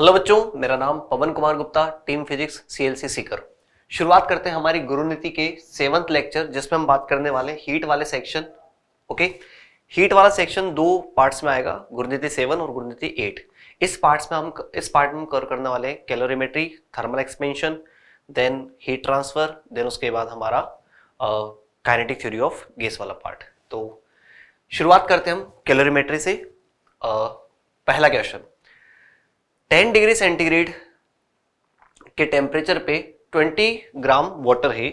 Hello बच्चों मेरा नाम Pawan Kumar Gupta team physics CLC Sikar शुरुआत करते हैं हमारी गुरुनीति के सेवंथ लेक्चर जिसमें हम बात करने वाले हीट वाले सेक्शन ओके हीट वाला सेक्शन दो पार्ट्स में आएगा गुरुनीति सेवन और गुरुनीति एट इस पार्ट्स में हम इस पार्ट में कवर करने वाले हैं calorimetry thermal expansion then heat transfer then उसके बाद हमारा काइनेटिक थ्योरी ऑफ गैस वाला पार्ट तो शुरुआत करते हैं हम कैलोरीमेट्री से आ, पहला क्वेश्चन 10 डिग्री सेंटीग्रेड के टेम्परेचर पे 20 ग्राम वाटर है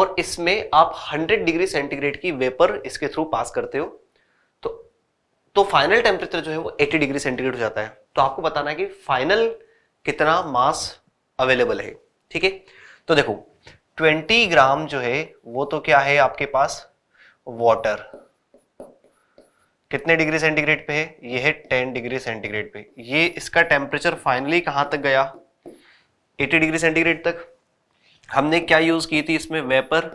और इसमें आप 100 डिग्री सेंटीग्रेड की वेपर इसके थ्रू पास करते हो तो तो फाइनल टेम्परेचर जो है वो 80 डिग्री सेंटीग्रेड हो जाता है तो आपको बताना है कि फाइनल कितना मास अवेलेबल है ठीक है तो देखो 20 ग्राम जो है वो तो क्या है आपके पास वाटर कितने डिग्री सेंटीग्रेड पे है ये है 10 डिग्री सेंटीग्रेड पे ये इसका टेम्परेचर फाइनली कहाँ तक गया 80 डिग्री सेंटीग्रेड तक हमने क्या यूज की थी इसमें वेपर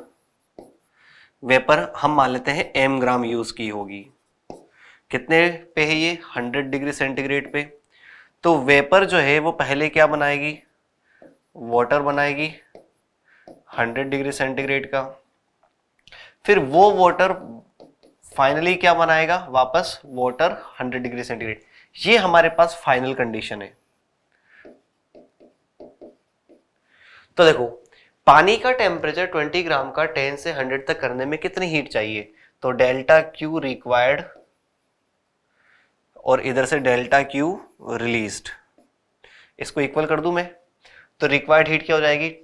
वेपर हम मान लेते हैं एम ग्राम यूज की होगी कितने पे है ये 100 डिग्री सेंटीग्रेड पे तो वेपर जो है वो पहले क्या बनाएगी वाटर बनाएगी 100 डिग्री सेंटीग्रेड का फिर वो वाटर फाइनली क्या बनाएगा वापस वाटर 100 डिग्री सेंटीग्रेड ये हमारे पास फाइनल कंडीशन है तो देखो पानी का टेम्परेचर 20 ग्राम का 10 से 100 तक करने में कितनी हीट चाहिए तो डेल्टा क्यू रिक्वायर्ड और इधर से डेल्टा क्यू रिलीज्ड इसको इक्वल कर दू मैं तो रिक्वायर्ड हीट क्या हो जाएगी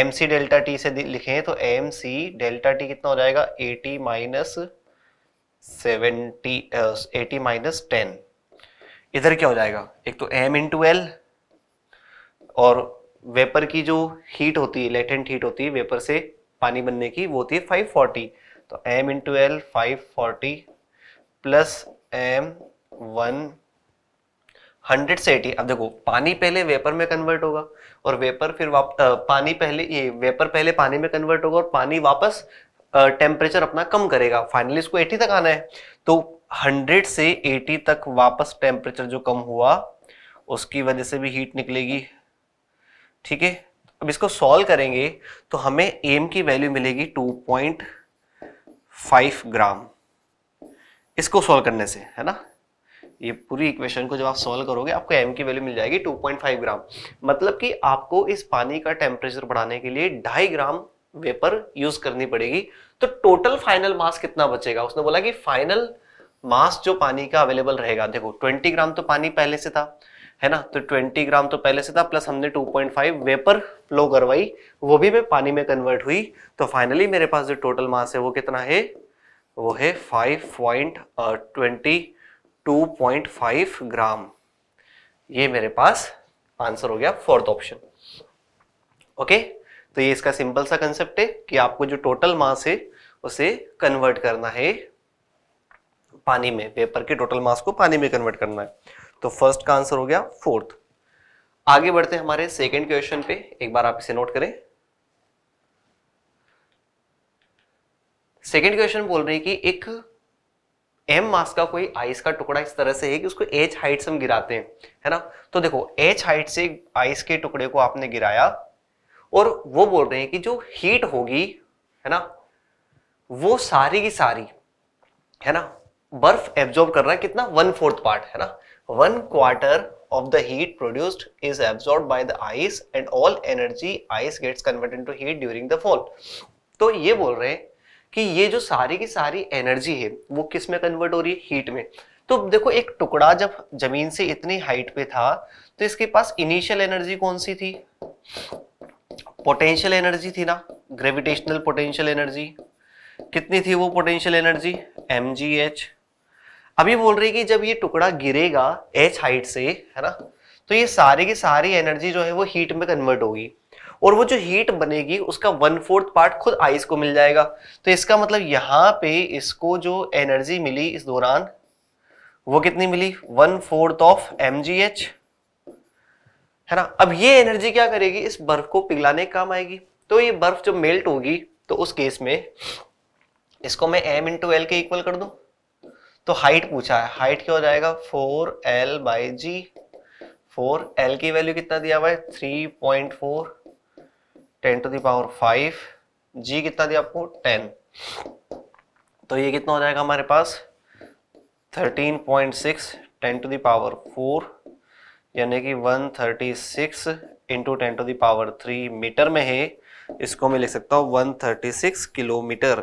एम सी डेल्टा टी से लिखे तो एम सी डेल्टा टी कितना हो जाएगा 80 माइनस सेवेंटी 80 माइनस टेन इधर क्या हो जाएगा एक तो एम इंटू एल और वेपर की जो हीट होती है लेटेंट हीट होती है वेपर से पानी बनने की वो होती है 540 तो m two L five plus M one hundred से एटी अब देखो पानी पहले वेपर में कन्वर्ट होगा और वेपर फिर वाप, आ, पानी पहले ये वेपर पहले पानी में कन्वर्ट होगा और पानी वापस टेम्परेचर अपना कम करेगा फाइनली इसको 80 तक आना है तो 100 से 80 तक वापस टेम्परेचर जो कम हुआ उसकी वजह से भी हीट निकलेगी ठीक है अब इसको सॉल्व करेंगे तो हमें एम की वैल्यू मिलेगी 2.5 ग्राम इसको सॉल्व करने से है ना ये पूरी इक्वेशन को जब आप सॉल्व करोगे आपको एम की वैल्यू मिल जाएगी 2.5 ग्राम मतलब कि आपको इस पानी का टेम्परेचर बढ़ाने के लिए ढाई ग्राम वेपर यूज करनी पड़ेगी तो टोटल फाइनल मास कितना बचेगा उसने बोला कि फाइनल मास जो पानी का अवेलेबल रहेगा देखो 20 ग्राम तो पानी पहले से था है ना तो 20 ग्राम तो पहले से था प्लस हमने 2.5 वेपर फ्लो करवाई वो भी मैं पानी में कन्वर्ट हुई तो फाइनली मेरे पास जो टोटल मास है वो कितना है वो है फाइव पॉइंट ग्राम ये मेरे पास आंसर हो गया फोर्थ ऑप्शन ओके okay? तो ये इसका सिंपल सा कंसेप्ट है कि आपको जो टोटल मास है उसे कन्वर्ट करना है पानी में पेपर के टोटल मास को पानी में कन्वर्ट करना है तो फर्स्ट का आंसर हो गया फोर्थ आगे बढ़ते हमारे सेकेंड क्वेश्चन पे एक बार आप इसे नोट करें सेकेंड क्वेश्चन बोल रहे हैं कि एक एम मास का कोई आइस का टुकड़ा इस तरह से है कि उसको एच हाइट से हम गिराते हैं है ना तो देखो एच हाइट से आइस के टुकड़े को आपने गिराया और वो बोल रहे हैं कि जो हीट होगी है ना वो सारी की सारी है ना बर्फ एब्जॉर्ब कर रहा है कितना वन फोर्थ पार्ट है ना one quarter of the heat produced is absorbed by the ice and all energy ice gets converted to heat during the fall तो ये बोल रहे हैं कि ये जो सारी की सारी एनर्जी है वो किस में कन्वर्ट हो रही है हीट में तो देखो एक टुकड़ा जब जमीन से इतनी हाइट पे था तो इसके पास इनिशियल एनर्जी कौन सी थी पोटेंशियल एनर्जी थी ना ग्रेविटेशनल पोटेंशियल एनर्जी कितनी थी वो potential energy M G H अभी बोल रही कि जब ये टुकड़ा गिरेगा एच हाइट से है ना तो ये सारी की सारी एनर्जी जो है वो हीट में कन्वर्ट होगी और वो जो हीट बनेगी उसका वन फोर्थ पार्ट खुद आइस को मिल जाएगा तो इसका मतलब यहाँ पे इसको जो एनर्जी मिली इस दौरान वो कितनी मिली one fourth of M G H है ना अब ये एनर्जी क्या करेगी इस बर्फ को पिघलाने काम आएगी तो ये बर्फ जब मेल्ट होगी तो उस केस में इसको मैं एम इंटू एल के इक्वल कर दू तो हाइट पूछा है हाइट क्या हो जाएगा four L by G four L की वैल्यू कितना दिया हुआ है three point four ten to the power five G कितना दिया आपको टेन तो ये कितना हो जाएगा हमारे पास thirteen point six ten to the power four यानी कि 136 into ten to the power three metre में है इसको मैं लिख सकता हूँ 136 किलोमीटर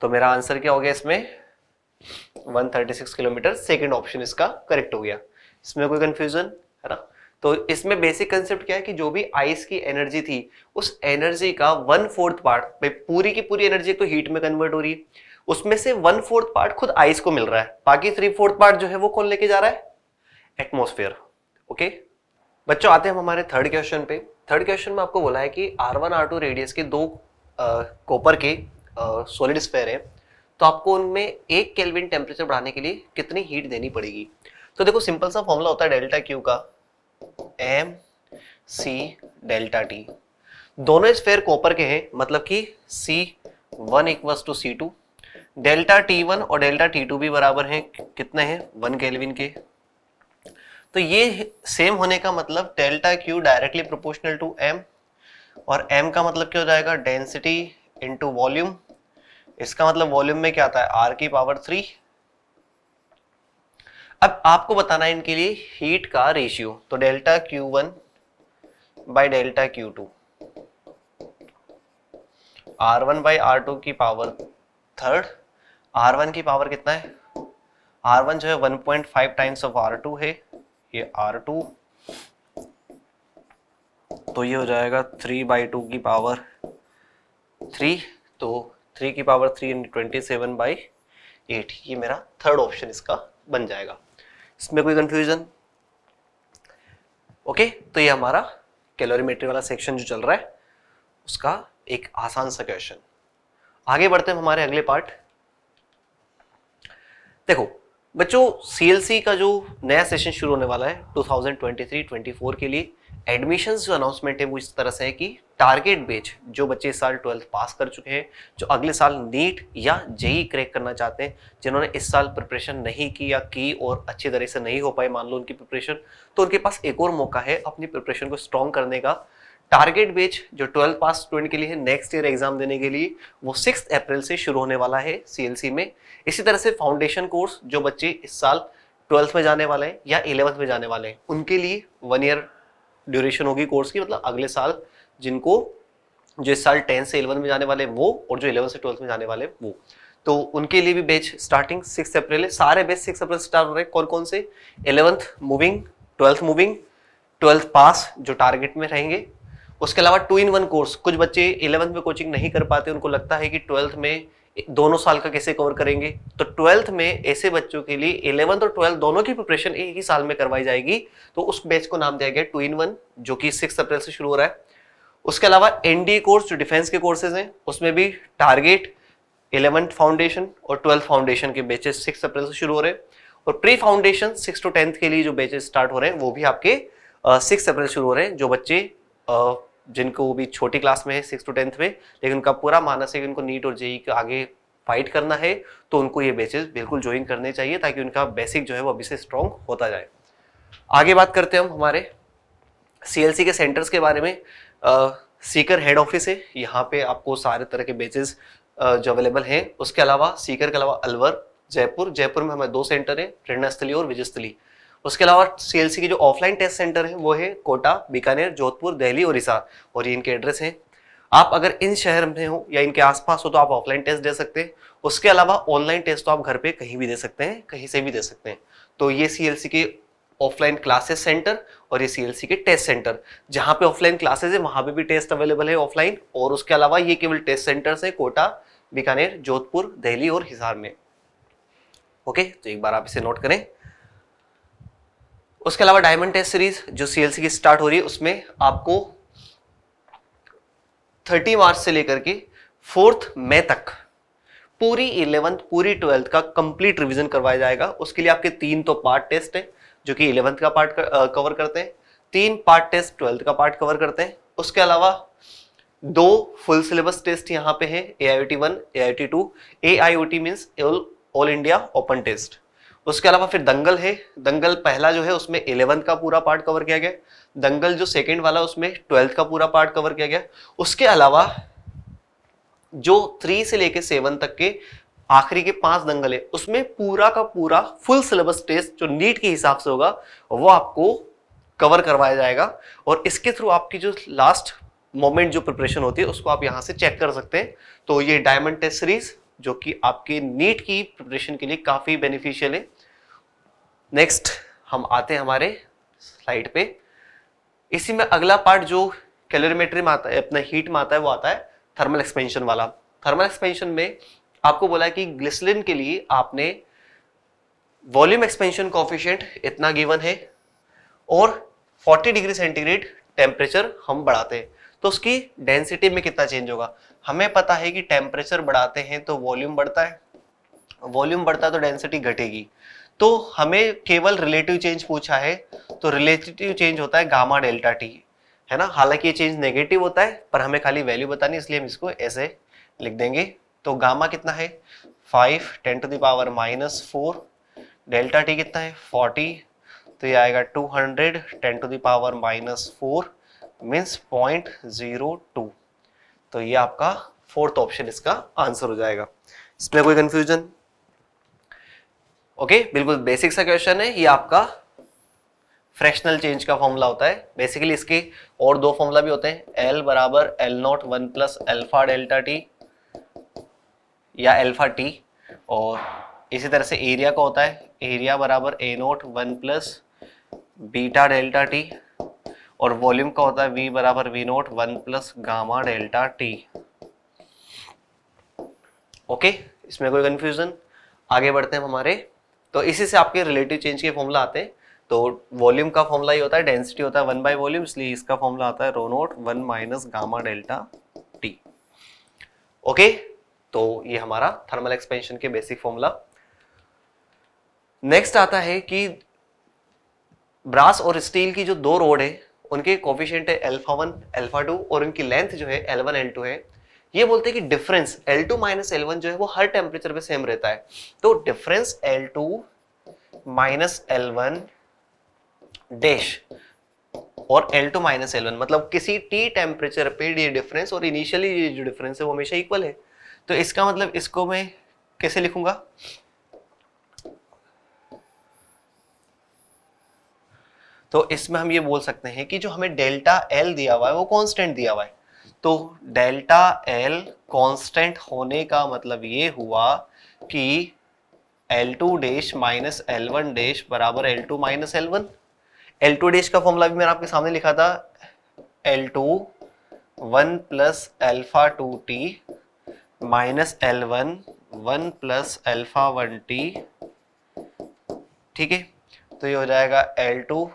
तो मेरा आंसर क्या हो गया इसमें 136 किलोमीटर सेकेंड ऑप्शन इसका करेक्ट हो गया इसमें कोई कंफ्यूजन है ना तो इसमें बेसिक कंसेप्ट क्या है कि जो भी आइस की एनर्जी थी उस एनर्जी का वन फोर्थ पार्ट पूरी की पूरी एनर्जी तो हीट में कन्वर्ट हो रही है उसमें से वन फोर्थ पार्ट खुद आइस को मिल रहा है बाकी थ्री फोर्थ पार्ट जो है वो कौन लेके जा रहा है एटमोसफेयर ओके बच्चों आते हैं हम हमारे थर्ड क्वेश्चन पे थर्ड क्वेश्चन में आपको बोला है कि R one R two radius के दो कॉपर के सॉलिड स्फेयर हैं तो आपको उनमें एक केल्विन टेम्परेचर बढ़ाने के लिए कितनी हीट देनी पड़ेगी तो देखो सिंपल सा फॉर्मूला होता है डेल्टा क्यू का एम सी डेल्टा टी दोनों स्फेयर कॉपर के हैं मतलब कि C one equals to C two delta T one और डेल्टा टी टू भी बराबर हैं कितने हैं वन केल्विन के तो ये सेम होने का मतलब delta Q directly proportional to M और एम का मतलब क्या हो जाएगा डेंसिटी इंटू वॉल्यूम इसका मतलब वॉल्यूम में क्या आता है आर की पावर थ्री अब आपको बताना है इनके लिए हीट का रेशियो तो delta Q one by delta Q two R one by R two की पावर थर्ड आर वन की पावर कितना है आर वन जो है one point five times of R two है ये आर टू तो ये हो जाएगा थ्री बाई टू की पावर थ्री तो थ्री की power three into twenty seven by eight ये मेरा थर्ड ऑप्शन इसका बन जाएगा इसमें कोई कंफ्यूजन ओके तो ये हमारा कैलोरीमेट्री वाला सेक्शन जो चल रहा है उसका एक आसान सा क्वेश्चन आगे बढ़ते हैं हमारे अगले पार्ट देखो बच्चों सीएलसी का जो नया सेशन शुरू होने वाला है 2023-24 के लिए एडमिशन्स जो अनाउंसमेंट है वो इस तरह से है कि टारगेट बेच जो बच्चे इस साल ट्वेल्थ पास कर चुके हैं जो अगले साल नीट या जेई क्रैक e करना चाहते हैं जिन्होंने इस साल प्रिपरेशन नहीं की या की और अच्छी तरह से नहीं हो पाई मान लो उनकी प्रिपरेशन तो उनके पास एक और मौका है अपनी प्रिपरेशन को स्ट्रॉन्ग करने का टारगेट बेच जो ट्वेल्थ पास स्टूडेंट के लिए है नेक्स्ट ईयर एग्जाम देने के लिए वो सिक्स अप्रैल से शुरू होने वाला है सीएलसी में इसी तरह से फाउंडेशन कोर्स जो बच्चे इस साल ट्वेल्थ में जाने वाले हैं या इलेवंथ में जाने वाले हैं उनके लिए वन ईयर ड्यूरेशन होगी कोर्स की मतलब अगले साल जिनको जो इस साल टेंथ से इलेवंथ में जाने वाले वो और जो इलेवंथ से ट्वेल्थ में जाने वाले वो तो उनके लिए भी बैच स्टार्टिंग सिक्स अप्रैल है सारे बैच सिक्स अप्रैल स्टार्ट हो रहे हैं कौन कौन से eleventh moving twelfth moving twelfth pass जो टारगेट में रहेंगे उसके अलावा टू इन वन कोर्स कुछ बच्चे इलेवंथ में कोचिंग नहीं कर पाते उनको लगता है कि ट्वेल्थ में दोनों साल का कैसे कवर करेंगे तो ट्वेल्थ में ऐसे बच्चों के लिए इलेवंथ और ट्वेल्थ दोनों की प्रिपरेशन एक ही साल में करवाई जाएगी तो उस बैच को नाम दिया गया टू इन वन जो कि सिक्स अप्रैल से शुरू हो रहा है उसके अलावा एनडीए कोर्स जो डिफेंस के कोर्सेज हैं उसमें भी टारगेट इलेवंथ फाउंडेशन और ट्वेल्थ फाउंडेशन के बैचेस सिक्स अप्रैल से शुरू हो रहे हैं और pre foundation six to tenth के लिए जो बैचेस स्टार्ट हो रहे हैं वो भी आपके सिक्स अप्रैल शुरू हो रहे हैं जो बच्चे जिनको वो भी छोटी क्लास में है सिक्स टू टेंथ में लेकिन उनका पूरा मानस है कि उनको नीट और जेई के आगे फाइट करना है तो उनको ये बैचेज बिल्कुल ज्वाइन करने चाहिए ताकि उनका बेसिक जो है वो अभी से स्ट्रॉन्ग होता जाए आगे बात करते हैं हम हमारे सी के सेंटर्स के बारे में सीकर हेड ऑफिस है यहाँ पे आपको सारे तरह के बेचेज जो अवेलेबल हैं उसके अलावा सीकर के अलावा अलवर जयपुर जयपुर में हमारे दो सेंटर हैं प्रेरणास्थली और विजयस्थली उसके अलावा सीएलसी के जो ऑफलाइन टेस्ट सेंटर है वो है कोटा बीकानेर जोधपुर दिल्ली और हिसार और ये इनके एड्रेस हैं आप अगर इन शहर में हो या इनके आसपास हो तो आप ऑफलाइन टेस्ट दे सकते हैं उसके अलावा ऑनलाइन टेस्ट तो आप घर पे कहीं भी दे सकते हैं कहीं से भी दे सकते हैं तो ये सीएलसी के ऑफलाइन क्लासेस सेंटर और ये सीएलसी के टेस्ट सेंटर जहाँ पे ऑफलाइन क्लासेस है वहाँ पे भी टेस्ट अवेलेबल है ऑफलाइन और उसके अलावा ये केवल टेस्ट सेंटर्स है कोटा बीकानेर जोधपुर दिल्ली और हिसार में ओके तो एक बार आप इसे नोट करें उसके अलावा डायमंड टेस्ट सीरीज जो सीएलसी की स्टार्ट हो रही है उसमें आपको 30 मार्च से लेकर के फोर्थ मई तक पूरी इलेवंथ पूरी ट्वेल्थ का कंप्लीट रिवीजन करवाया जाएगा उसके लिए आपके तीन तो पार्ट टेस्ट है जो कि इलेवंथ का पार्ट कर, आ, कवर करते हैं तीन पार्ट टेस्ट ट्वेल्थ का पार्ट कवर करते हैं उसके अलावा दो फुल सिलेबस टेस्ट यहाँ पे हैं A I O T one A I T two A I O T means all India open test उसके अलावा फिर दंगल है दंगल पहला जो है उसमें इलेवंथ का पूरा पार्ट कवर किया गया दंगल जो सेकेंड वाला उसमें ट्वेल्थ का पूरा पार्ट कवर किया गया उसके अलावा जो थ्री से लेके सेवन तक के आखिरी के पांच दंगल है उसमें पूरा का पूरा फुल सिलेबस टेस्ट जो नीट के हिसाब से होगा वो आपको कवर करवाया जाएगा और इसके थ्रू आपकी जो लास्ट मोमेंट जो प्रिपरेशन होती है उसको आप यहाँ से चेक कर सकते हैं तो ये डायमंड टेस्ट सीरीज जो कि आपके नीट की प्रिपरेशन के लिए काफ़ी बेनिफिशियल है नेक्स्ट हम आते हैं हमारे स्लाइड पे इसी में अगला पार्ट जो कैलोरीमेट्री में आता है अपना हीट में आता है वो आता है थर्मल एक्सपेंशन वाला थर्मल एक्सपेंशन में आपको बोला कि ग्लिसलिन के लिए आपने वॉल्यूम एक्सपेंशन कॉफिशियंट इतना गिवन है और 40 डिग्री सेंटीग्रेड टेम्परेचर हम बढ़ाते हैं तो उसकी डेंसिटी में कितना चेंज होगा हमें पता है कि टेम्परेचर बढ़ाते हैं तो वॉल्यूम बढ़ता है वॉल्यूम बढ़ता है तो डेंसिटी घटेगी तो हमें केवल रिलेटिव चेंज पूछा है तो रिलेटिव चेंज होता है गामा डेल्टा टी है ना हालांकि ये चेंज नेगेटिव होता है पर हमें खाली वैल्यू बतानी इसलिए हम इसको ऐसे लिख देंगे तो गामा कितना है five ten to the power minus four delta T कितना है फोर्टी तो ये आएगा two hundred ten to the power minus four means point zero two तो ये आपका फोर्थ ऑप्शन इसका आंसर हो जाएगा इसमें कोई कंफ्यूजन ओके बिल्कुल बेसिक सा क्वेश्चन है ये आपका फ्रैक्शनल चेंज का फॉर्मूला होता है बेसिकली इसके और दो फॉर्मूला भी होते हैं एल बराबर L naught one plus alpha delta T या एल्फा टी और इसी तरह से एरिया का होता है एरिया बराबर A naught one plus beta delta T और वॉल्यूम का होता है वी बराबर V naught one plus gamma delta T okay इसमें कोई कंफ्यूजन आगे बढ़ते हैं हमारे तो इसी से आपके रिलेटिव चेंज के फॉर्मूला आते हैं तो वॉल्यूम का फॉर्मूला ही होता है डेंसिटी होता है वन बाई वॉल्यूम इसलिए इसका फॉर्मूला आता है rho naught one minus gamma delta T okay तो ये हमारा थर्मल एक्सपेंशन के बेसिक फॉर्मूला नेक्स्ट आता है कि ब्रास और स्टील की जो दो रोड है उनके कोफिशियंट है एल्फा वन एल्फा टू और उनकी लेंथ जो है एल वन एल टू है ये बोलते हैं कि difference L2 two minus L जो है वो हर टेम्परेचर पे सेम रहता है तो difference L2 two minus L dash और L2 टू माइनस एल मतलब किसी T टेम्परेचर पे ये डिफरेंस और इनिशियली ये जो डिफरेंस है वो हमेशा इक्वल है तो इसका मतलब इसको मैं कैसे लिखूंगा तो इसमें हम ये बोल सकते हैं कि जो हमें डेल्टा एल दिया हुआ है वो कांस्टेंट दिया हुआ है तो डेल्टा एल कांस्टेंट होने का मतलब ये हुआ कि L two dash minus L one dash बराबर L two minus L one L two dash का फॉर्मूला भी मैंने आपके सामने लिखा था L two one plus alpha two T minus L one one plus alpha one T ठीक है तो ये हो जाएगा L two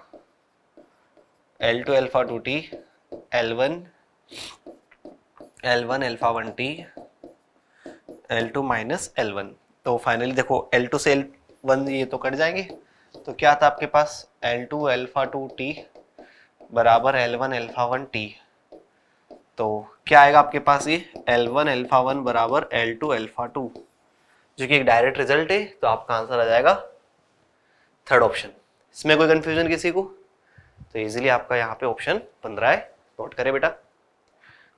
L two alpha two T L one L one alpha one T L two minus L one तो finally देखो L two से L one ये तो कट जाएंगे तो क्या था आपके पास L two alpha two T बराबर L one alpha one T तो क्या आएगा आपके पास ये एल वन एल्फा वन बराबर एल टू एल्फा टू जो कि एक डायरेक्ट रिजल्ट है तो आपका आंसर आ जाएगा थर्ड ऑप्शन इसमें कोई कंफ्यूजन किसी को तो इजीली आपका यहाँ पे ऑप्शन पंद्रह है नोट करें बेटा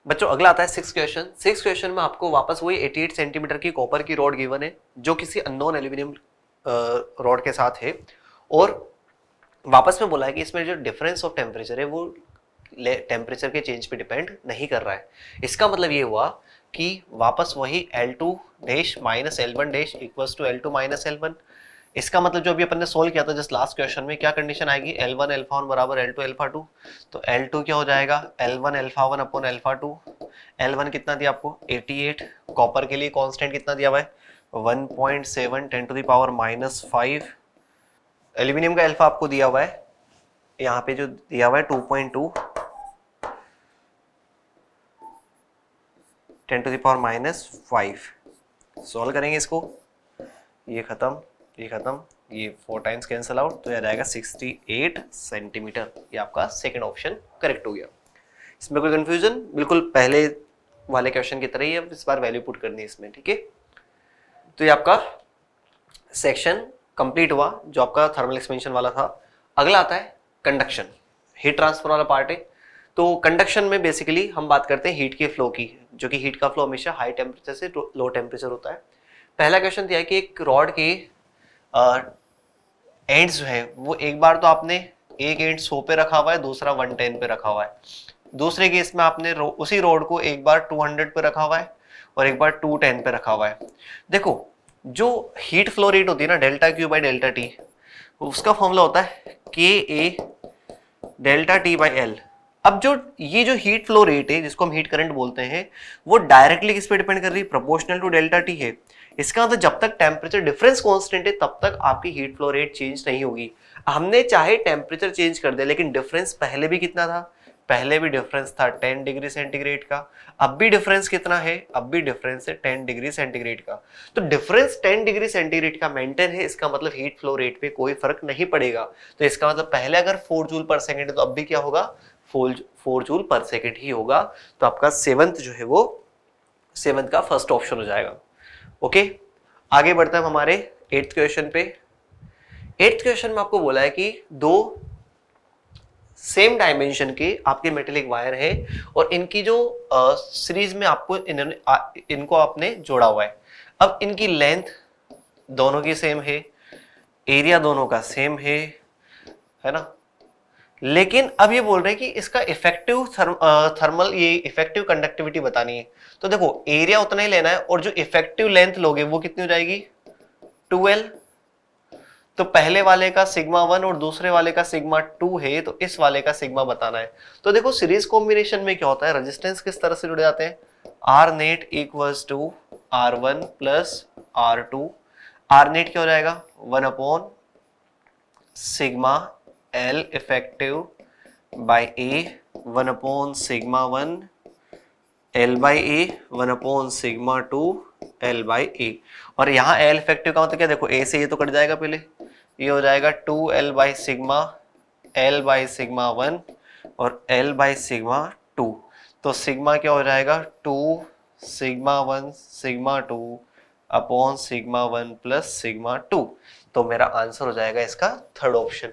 बच्चों अगला आता है सिक्स क्वेश्चन सिक्स क्वेश्चन में आपको वापस वही 88 सेंटीमीटर की कॉपर की रॉड गिवन है जो किसी अननोन एल्यूमिनियम रॉड के साथ है और वापस में बोला है कि इसमें जो डिफरेंस ऑफ टेम्परेचर है वो टेम्परेचर के चेंज पे डिपेंड नहीं कर रहा है इसका मतलब ये हुआ कि वापस वही L two dash minus L one dash equals to L two minus L one इसका मतलब जो अभी अपन ने सोल्व किया था जस्ट लास्ट क्वेश्चन में क्या कंडीशन आएगी एल वन एल्फा वन बराबर एल टू एल्फा टू तो एल टू क्या हो जाएगा L one alpha one upon alpha two L one कितना दिया आपको एटी एट कॉपर के लिए कॉन्स्टेंट कितना दिया हुआ है one point seven ten to the power minus five aluminium का एल्फा आपको दिया हुआ है यहाँ पे जो दिया हुआ है two point two ten to the power minus five solve करेंगे इसको ये खत्म ये खत्म ये फोर टाइम्स कैंसिल आउट तो यह जाएगा 68 सेंटीमीटर ये आपका सेकेंड ऑप्शन करेक्ट हो गया इसमें कोई कन्फ्यूजन बिल्कुल पहले वाले क्वेश्चन की तरह ही अब इस बार वैल्यू पुट करनी है इसमें ठीक है तो ये आपका सेक्शन कंप्लीट हुआ जो आपका थर्मल एक्सपेंशन वाला था अगला आता है कंडक्शन हीट ट्रांसफर वाला पार्ट है तो कंडक्शन में बेसिकली हम बात करते हैं हीट के फ्लो की जो कि हीट का फ्लो हमेशा हाई टेम्परेचर से लो टेम्परेचर होता है पहला क्वेश्चन दिया है कि एक रॉड के एंड्स जो है वो एक बार तो आपने एक एंड सो पे रखा हुआ है दूसरा वन टेन पे रखा हुआ है दूसरे केस में आपने रो, उसी रोड को एक बार टू हंड्रेड पे रखा हुआ है और एक बार टू टेन पे रखा हुआ है देखो जो हीट फ्लो रेट होती है ना delta Q by delta T उसका फॉर्मूला होता है K A delta T by L अब जो ये जो हीट फ्लो रेट है जिसको हम हीट करंट बोलते हैं वो डायरेक्टली किस पे डिपेंड कर रही है प्रोपोर्शनल टू डेल्टा टी है इसका मतलब जब तक टेम्परेचर डिफरेंस कॉन्स्टेंट है तब तक आपकी हीट फ्लो रेट चेंज नहीं होगी हमने चाहे टेम्परेचर चेंज कर दिया लेकिन डिफरेंस पहले भी कितना था पहले भी डिफरेंस था 10 डिग्री सेंटीग्रेड का अब भी डिफरेंस कितना है अब भी डिफरेंस है 10 डिग्री सेंटीग्रेड का तो डिफरेंस 10 डिग्री सेंटीग्रेड का मेंटेन है इसका मतलब हीट फ्लो रेट पे कोई फर्क नहीं पड़ेगा तो इसका मतलब पहले अगर 4 जूल पर सेकेंड है तो अब भी क्या होगा 4 फोर जूल पर सेकेंड ही होगा तो आपका सेवंथ जो है वो सेवंथ का फर्स्ट ऑप्शन हो जाएगा ओके आगे बढ़ते हैं हमारे एट्थ क्वेश्चन पे एट्थ क्वेश्चन में आपको बोला है कि दो सेम डायमेंशन के आपके मेटेलिक वायर है और इनकी जो सीरीज में आपको इन्होंने इनको आपने जोड़ा हुआ है अब इनकी लेंथ दोनों की सेम है एरिया दोनों का सेम है है ना लेकिन अब ये बोल रहे हैं कि इसका इफेक्टिव थर्म, थर्मल ये इफेक्टिव कंडक्टिविटी बतानी है तो देखो एरिया उतना ही लेना है और जो इफेक्टिव लेंथ लोगे वो कितनी हो जाएगी 2l तो पहले वाले का सिग्मा वन और दूसरे वाले का सिग्मा टू है तो इस वाले का सिग्मा बताना है तो देखो सीरीज कॉम्बिनेशन में क्या होता है रजिस्टेंस किस तरह से जुड़े जाते हैं R net equal to R one plus R two R net क्या हो जाएगा one upon sigma L effective by A one upon sigma one L by A one upon sigma two L by A और यहाँ L effective का मतलब क्या देखो ए से ये तो कट जाएगा पहले ये हो जाएगा two L by sigma L by sigma one और एल बाई सिग्मा टू तो सिग्मा क्या हो जाएगा two sigma one sigma two upon sigma one plus sigma two तो मेरा आंसर हो जाएगा इसका थर्ड ऑप्शन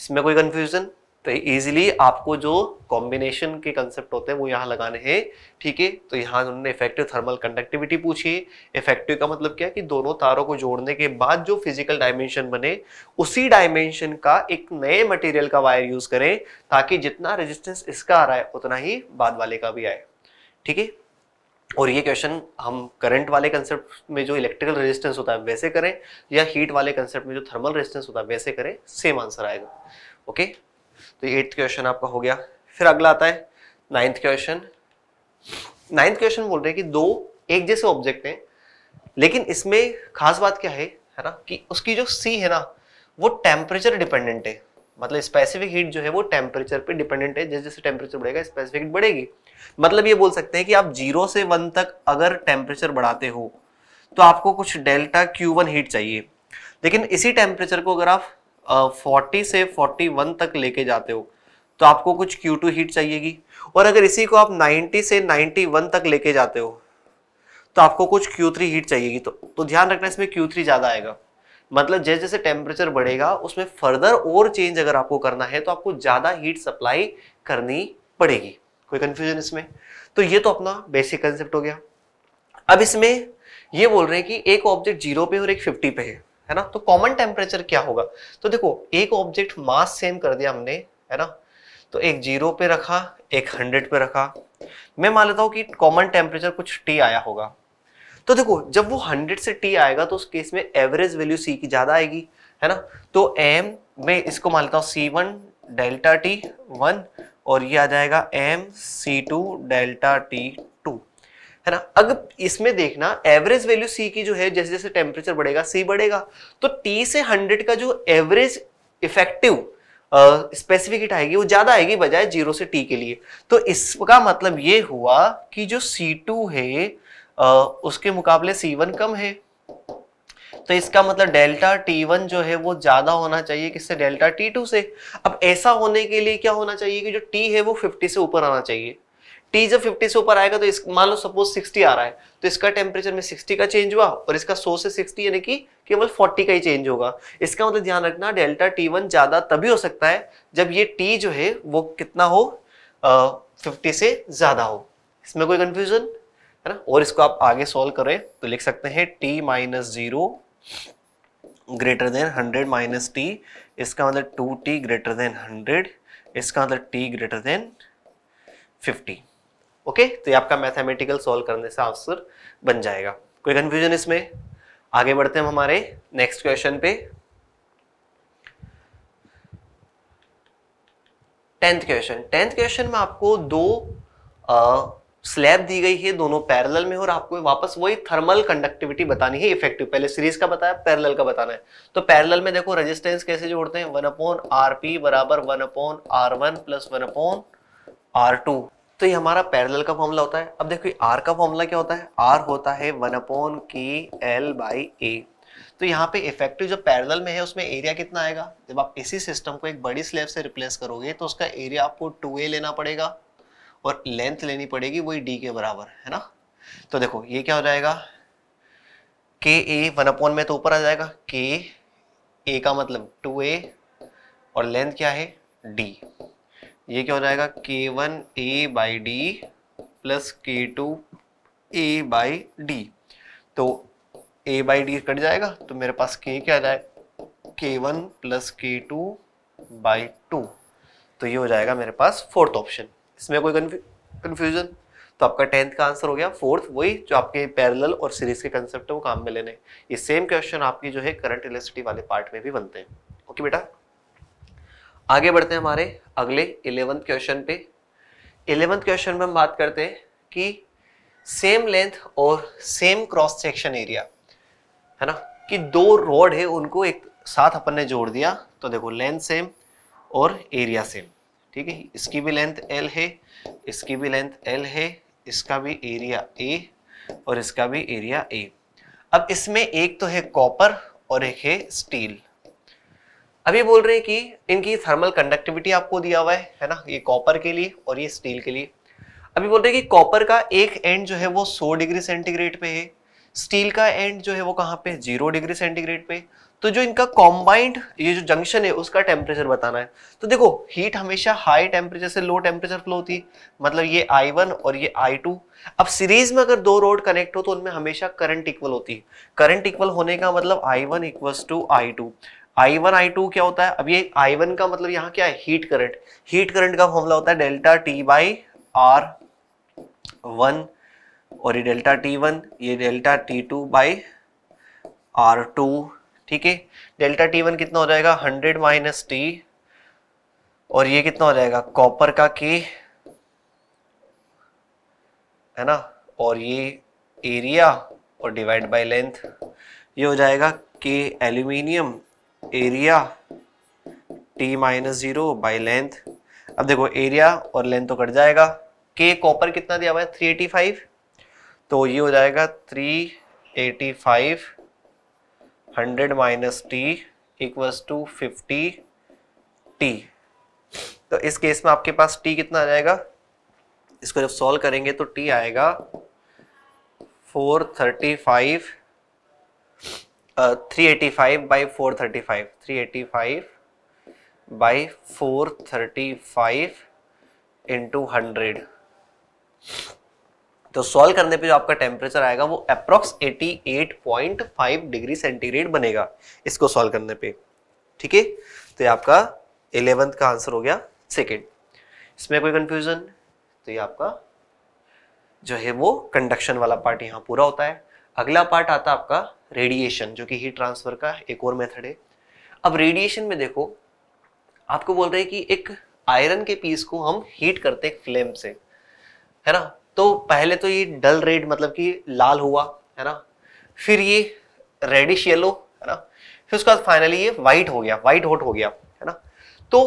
इसमें कोई कन्फ्यूजन तो इजीली आपको जो कॉम्बिनेशन के कंसेप्ट होते हैं वो यहाँ लगाने हैं ठीक है तो यहाँ उन्होंने इफेक्टिव थर्मल कंडक्टिविटी पूछी इफेक्टिव का मतलब क्या है कि दोनों तारों को जोड़ने के बाद जो फिजिकल डायमेंशन बने उसी डायमेंशन का एक नए मटेरियल का वायर यूज करें ताकि जितना रेजिस्टेंस इसका आ रहा है उतना ही बाद वाले का भी आए ठीक है और ये क्वेश्चन हम करंट वाले कंसेप्ट में जो इलेक्ट्रिकल रेजिस्टेंस होता है वैसे करें या हीट वाले कंसेप्ट में जो थर्मल रेजिस्टेंस होता है वैसे करें सेम आंसर आएगा ओके तो एट्थ क्वेश्चन आपका हो गया फिर अगला आता है नाइन्थ क्वेश्चन नाइन्थ क्वेश्चन बोल रहे हैं कि दो एक जैसे ऑब्जेक्ट हैं लेकिन इसमें खास बात क्या है है ना कि उसकी जो सी है ना वो टेम्परेचर डिपेंडेंट है मतलब स्पेसिफिक हीट जो है वो टेम्परेचर पे डिपेंडेंट है जैसे जैसे टेम्परेचर बढ़ेगा स्पेसिफिक हीट बढ़ेगी मतलब ये बोल सकते हैं कि आप जीरो से वन तक अगर टेम्परेचर बढ़ाते हो तो आपको कुछ डेल्टा क्यू वन हीट चाहिए लेकिन इसी टेम्परेचर को अगर आप फोर्टी से फोर्टी वन तक लेके जाते हो तो आपको कुछ क्यू टू हीट चाहिएगी और अगर इसी को आप नाइन्टी से नाइन्टी वन तक लेके जाते हो तो आपको कुछ क्यू थ्री हीट चाहिएगी तो, तो ध्यान रखना इसमें क्यू थ्री ज़्यादा आएगा मतलब जैसे जैसे टेम्परेचर बढ़ेगा उसमें फर्दर और चेंज अगर आपको करना है तो आपको ज़्यादा हीट सप्लाई करनी पड़ेगी कोई कन्फ्यूजन इसमें तो ये तो अपना बेसिक कंसेप्ट हो गया अब इसमें ये बोल रहे हैं कि एक ऑब्जेक्ट जीरो पे और एक फिफ्टी पे है है ना तो कॉमन टेम्परेचर क्या होगा तो देखो एक ऑब्जेक्ट मास सेम कर दिया हमने है ना तो एक जीरो पे रखा एक हंड्रेड पे रखा मैं मान लेता हूँ कि कॉमन टेम्परेचर कुछ टी आया होगा तो देखो जब वो हंड्रेड से टी आएगा तो उस केस में एवरेज वैल्यू सी की ज्यादा आएगी है ना तो एम में इसको मान लेता हूँ C one delta T one और ये आ जाएगा M C two delta T two है ना अगर इसमें देखना एवरेज वैल्यू सी की जो है जैसे जैसे टेम्परेचर बढ़ेगा सी बढ़ेगा तो टी से हंड्रेड का जो एवरेज इफेक्टिव स्पेसिफिक हिट आएगी वो ज्यादा आएगी बजाय जीरो से टी के लिए तो इसका मतलब ये हुआ कि जो सी टू है उसके मुकाबले सी वन कम है तो इसका मतलब डेल्टा टी वन जो है वो ज्यादा होना चाहिए किससे डेल्टा टी टू से अब ऐसा होने के लिए क्या होना चाहिए कि जो टी है वो फिफ्टी से ऊपर आना चाहिए टी जब फिफ्टी से ऊपर आएगा तो इस मान लो सपोज सिक्सटी आ रहा है तो इसका टेम्परेचर में सिक्सटी का चेंज हुआ और इसका सौ से सिक्सटी यानी कि केवल फोर्टी का ही चेंज होगा इसका मतलब ध्यान रखना डेल्टा टी वन ज़्यादा तभी हो सकता है जब ये टी जो है वो कितना हो फिफ्टी से ज़्यादा हो इसमें कोई कंफ्यूजन है ना और इसको आप आगे सॉल्व करें तो लिख सकते हैं T minus zero greater than hundred minus T इसका मतलब two T greater than hundred इसका मतलब T greater than fifty okay तो ये आपका मैथमेटिकल सॉल्व करने से आंसर बन जाएगा कोई कंफ्यूजन इसमें आगे बढ़ते हैं हम हमारे नेक्स्ट क्वेश्चन पे टेंथ क्वेश्चन टेंथ क्वेश्चन में आपको दो आ, स्लैब दी गई है दोनों पैरेलल में और आपको वापस वही थर्मल कंडक्टिविटी बतानी है इफेक्टिव पहले सीरीज का बताया पैरेलल का बताना है तो पैरेलल में देखो रेजिस्टेंस कैसे जोड़ते हैं वन अपोन आर पी बराबर one upon R one plus one upon R two तो ये हमारा पैरेलल का फॉर्मूला होता है अब देखो आर का फॉर्मूला क्या होता है आर होता है one upon K L by A तो यहाँ पे इफेक्टिव जो पैरेलल में है उसमें एरिया कितना आएगा जब आप इसी सिस्टम को एक बड़ी स्लैब से रिप्लेस करोगे तो उसका एरिया आपको टू ए लेना पड़ेगा और लेंथ लेनी पड़ेगी वही डी के बराबर है ना तो देखो ये क्या हो जाएगा के ए वन अपॉन में तो ऊपर आ जाएगा के ए का मतलब टू ए और लेंथ क्या है डी ये क्या हो जाएगा K one A by D plus K two A by D तो ए बाई डी कट जाएगा तो मेरे पास के क्या आ जाएगा K one plus K two by two तो ये हो जाएगा मेरे पास फोर्थ ऑप्शन इसमें कोई कन्फ्यूजन तो आपका टेंथ का आंसर हो गया फोर्थ वही जो आपके पैरेलल और सीरीज के कंसेप्ट है वो काम में लेने ये सेम क्वेश्चन आपकी जो है करंट इलेक्ट्रिसिटी वाले पार्ट में भी बनते हैं ओके बेटा आगे बढ़ते हैं हमारे अगले इलेवंथ क्वेश्चन पे इलेवंथ क्वेश्चन में हम बात करते हैं कि सेम लेंथ और सेम क्रॉस सेक्शन एरिया है ना कि दो रोड है उनको एक साथ अपन ने जोड़ दिया तो देखो लेंथ सेम और एरिया सेम ठीक है इसकी भी लेंथ एल है इसकी भी लेंथ एल है इसका भी एरिया ए और इसका भी एरिया ए अब इसमें एक तो है कॉपर और एक है स्टील अब ये बोल रहे हैं कि इनकी थर्मल कंडक्टिविटी आपको दिया हुआ है है ना ये कॉपर के लिए और ये स्टील के लिए अभी बोल रहे हैं कि कॉपर का एक एंड जो है वो 100 डिग्री सेंटीग्रेड पे है स्टील का एंड जो है वो कहाँ पे जीरो डिग्री सेंटीग्रेड पे तो जो इनका कॉम्बाइंड ये जो जंक्शन है उसका टेम्परेचर बताना है तो देखो हीट हमेशा हाई टेम्परेचर से लो टेम्परेचर फ्लो होती है मतलब ये आई वन और ये आई टू अब सीरीज में अगर दो रोड कनेक्ट हो तो उनमें हमेशा करंट इक्वल होती है करंट इक्वल होने का मतलब I one equals to I two I one I two क्या होता है अब ये आई वन का मतलब यहाँ क्या है हीट करंट हीट करंट का फॉर्मूला होता है delta T by R one और ये डेल्टा टी वन ये delta T two by R two ठीक है डेल्टा टी वन कितना हो जाएगा हंड्रेड माइनस टी और ये कितना हो जाएगा कॉपर का के है ना और ये एरिया और डिवाइड बाय लेंथ ये हो जाएगा K aluminium area T minus zero by length अब देखो एरिया और लेंथ तो कट जाएगा के कॉपर कितना दिया हुआ है 385 तो ये हो जाएगा 385 hundred minus T equals to fifty T तो इस केस में आपके पास टी कितना आ जाएगा इसको जब सॉल्व करेंगे तो टी आएगा four thirty five three eighty five by four thirty five three eighty five by four thirty five into hundred तो सॉल्व करने पे जो आपका टेम्परेचर आएगा वो अप्रॉक्स 88.5 डिग्री सेंटीग्रेड बनेगा इसको सॉल्व करने पे ठीक है तो ये आपका एलेवेंथ का आंसर हो गया सेकेंड इसमें कोई कंफ्यूजन तो ये आपका जो है वो कंडक्शन वाला पार्ट यहाँ पूरा होता है अगला पार्ट आता आपका रेडिएशन जो कि हीट ट्रांसफर का एक और मेथड है अब रेडिएशन में देखो आपको बोल रहे हैं कि एक आयरन के पीस को हम हीट करते हैं फ्लेम से है ना तो पहले तो ये डल रेड मतलब कि लाल हुआ है ना फिर ये रेडिश येलो है ना फिर उसके बाद फाइनली ये वाइट हो गया वाइट हॉट हो गया है ना तो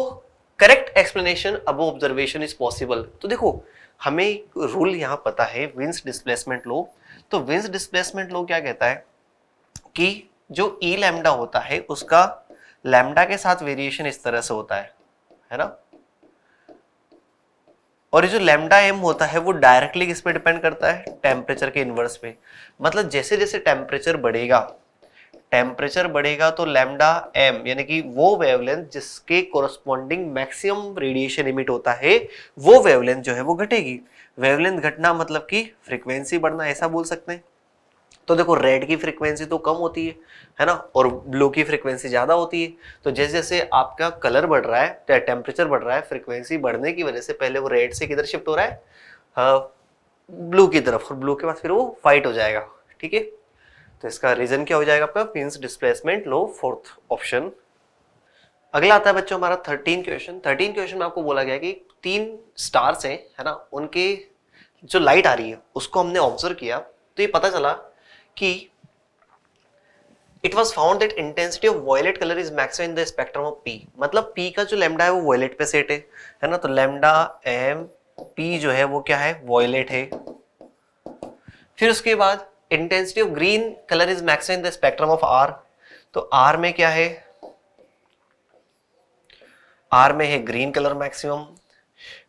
करेक्ट एक्सप्लेनेशन अब ऑब्जर्वेशन इज पॉसिबल तो देखो हमें रूल यहाँ पता है विंस डिस्प्लेसमेंट लो तो विंस डिस्प्लेसमेंट लो क्या कहता है कि जो ई e लैम्डा होता है उसका लैम्डा के साथ वेरिएशन इस तरह से होता है है ना और ये जो लेमडा एम होता है वो डायरेक्टली किस पे डिपेंड करता है टेम्परेचर के इन्वर्स पे मतलब जैसे जैसे टेम्परेचर बढ़ेगा टेम्परेचर बढ़ेगा तो लेमडा एम यानी कि वो वेवलेंथ जिसके कोरस्पॉन्डिंग मैक्सिमम रेडिएशन इमिट होता है वो वेवलेंथ जो है वो घटेगी वेवलेंथ घटना मतलब कि फ्रिक्वेंसी बढ़ना ऐसा बोल सकते हैं तो देखो रेड की फ्रिक्वेंसी तो कम होती है है ना और ब्लू की फ्रिक्वेंसी ज़्यादा होती है तो जैसे जैसे आपका कलर बढ़ रहा है टेम्परेचर बढ़ रहा है फ्रिक्वेंसी बढ़ने की वजह से पहले वो रेड से किधर शिफ्ट हो रहा है ब्लू हाँ, की तरफ और ब्लू के बाद फिर वो वाइट हो जाएगा ठीक है तो इसका रीजन क्या हो जाएगा आपका मीन्स डिस्प्लेसमेंट लो फोर्थ ऑप्शन अगला आता है बच्चों हमारा थर्टीन क्वेश्चन थर्टीन क्वेश्चन में आपको बोला गया कि तीन स्टार्स हैं है ना उनके जो लाइट आ रही है उसको हमने ऑब्जर्व किया तो ये पता चला कि it was found that intensity of violet colour is maximum in the spectrum of P मतलब पी का जो लेमडा है वो वॉयलेट पे सेट है है ना तो लेमडा एम पी जो है वो क्या है वॉयलेट है फिर उसके बाद intensity of green colour is maximum in the spectrum of R तो आर में क्या है आर में है ग्रीन कलर मैक्सिमम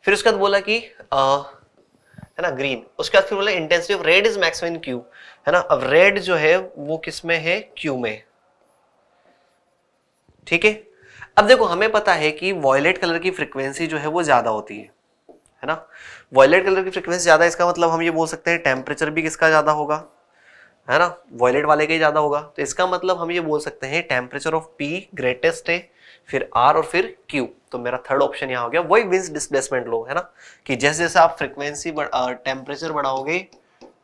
फिर उसके बाद बोला कि आ, है ना ग्रीन उसके बाद फिर बोला intensity of red is maximum in Q है ना अब रेड जो है वो किस में है क्यू में ठीक है अब देखो हमें पता है कि वॉयलेट कलर की फ्रिक्वेंसी जो है वो ज्यादा होती है है ना वॉयलेट कलर की फ्रीक्वेंसी ज्यादा इसका मतलब हम ये बोल सकते हैं टेम्परेचर भी किसका ज्यादा होगा है ना वॉयलेट वाले का ही ज्यादा होगा तो इसका मतलब हम ये बोल सकते हैं टेम्परेचर ऑफ पी ग्रेटेस्ट है फिर आर और फिर क्यू तो मेरा थर्ड ऑप्शन यहाँ हो गया वही विंस डिस्प्लेसमेंट लो है ना कि जैसे जैसे आप फ्रिक्वेंसी टेम्परेचर बढ़ाओगे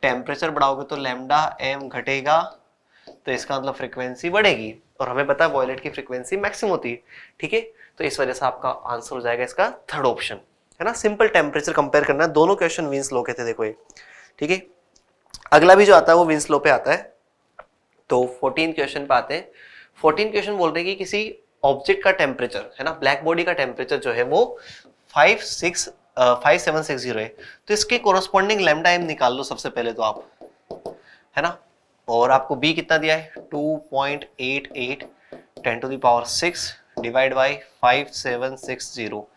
टेम्परेचर बढ़ाओगे तो लेमडा एम घटेगा तो इसका मतलब फ्रिक्वेंसी बढ़ेगी और हमें पता है वॉयलेट की फ्रिक्वेंसी मैक्सिमम होती है ठीक है तो इस वजह से आपका आंसर हो जाएगा इसका थर्ड ऑप्शन है ना सिंपल टेम्परेचर कंपेयर करना है दोनों क्वेश्चन विंस लो के थे देखो ये ठीक है अगला भी जो आता है वो विंस लो पे आता है तो फोर्टीन क्वेश्चन पे आते हैं फोर्टीन क्वेश्चन बोल रहे हैं कि किसी ऑब्जेक्ट का टेम्परेचर है ना ब्लैक बॉडी का टेम्परेचर जो है वो five six five seven six zero है तो इसके कोरोस्पॉन्डिंग लेमडा एम निकाल लो सबसे पहले तो आप है ना और आपको बी कितना दिया है two point eight eight ten to the power six divide by five seven six zero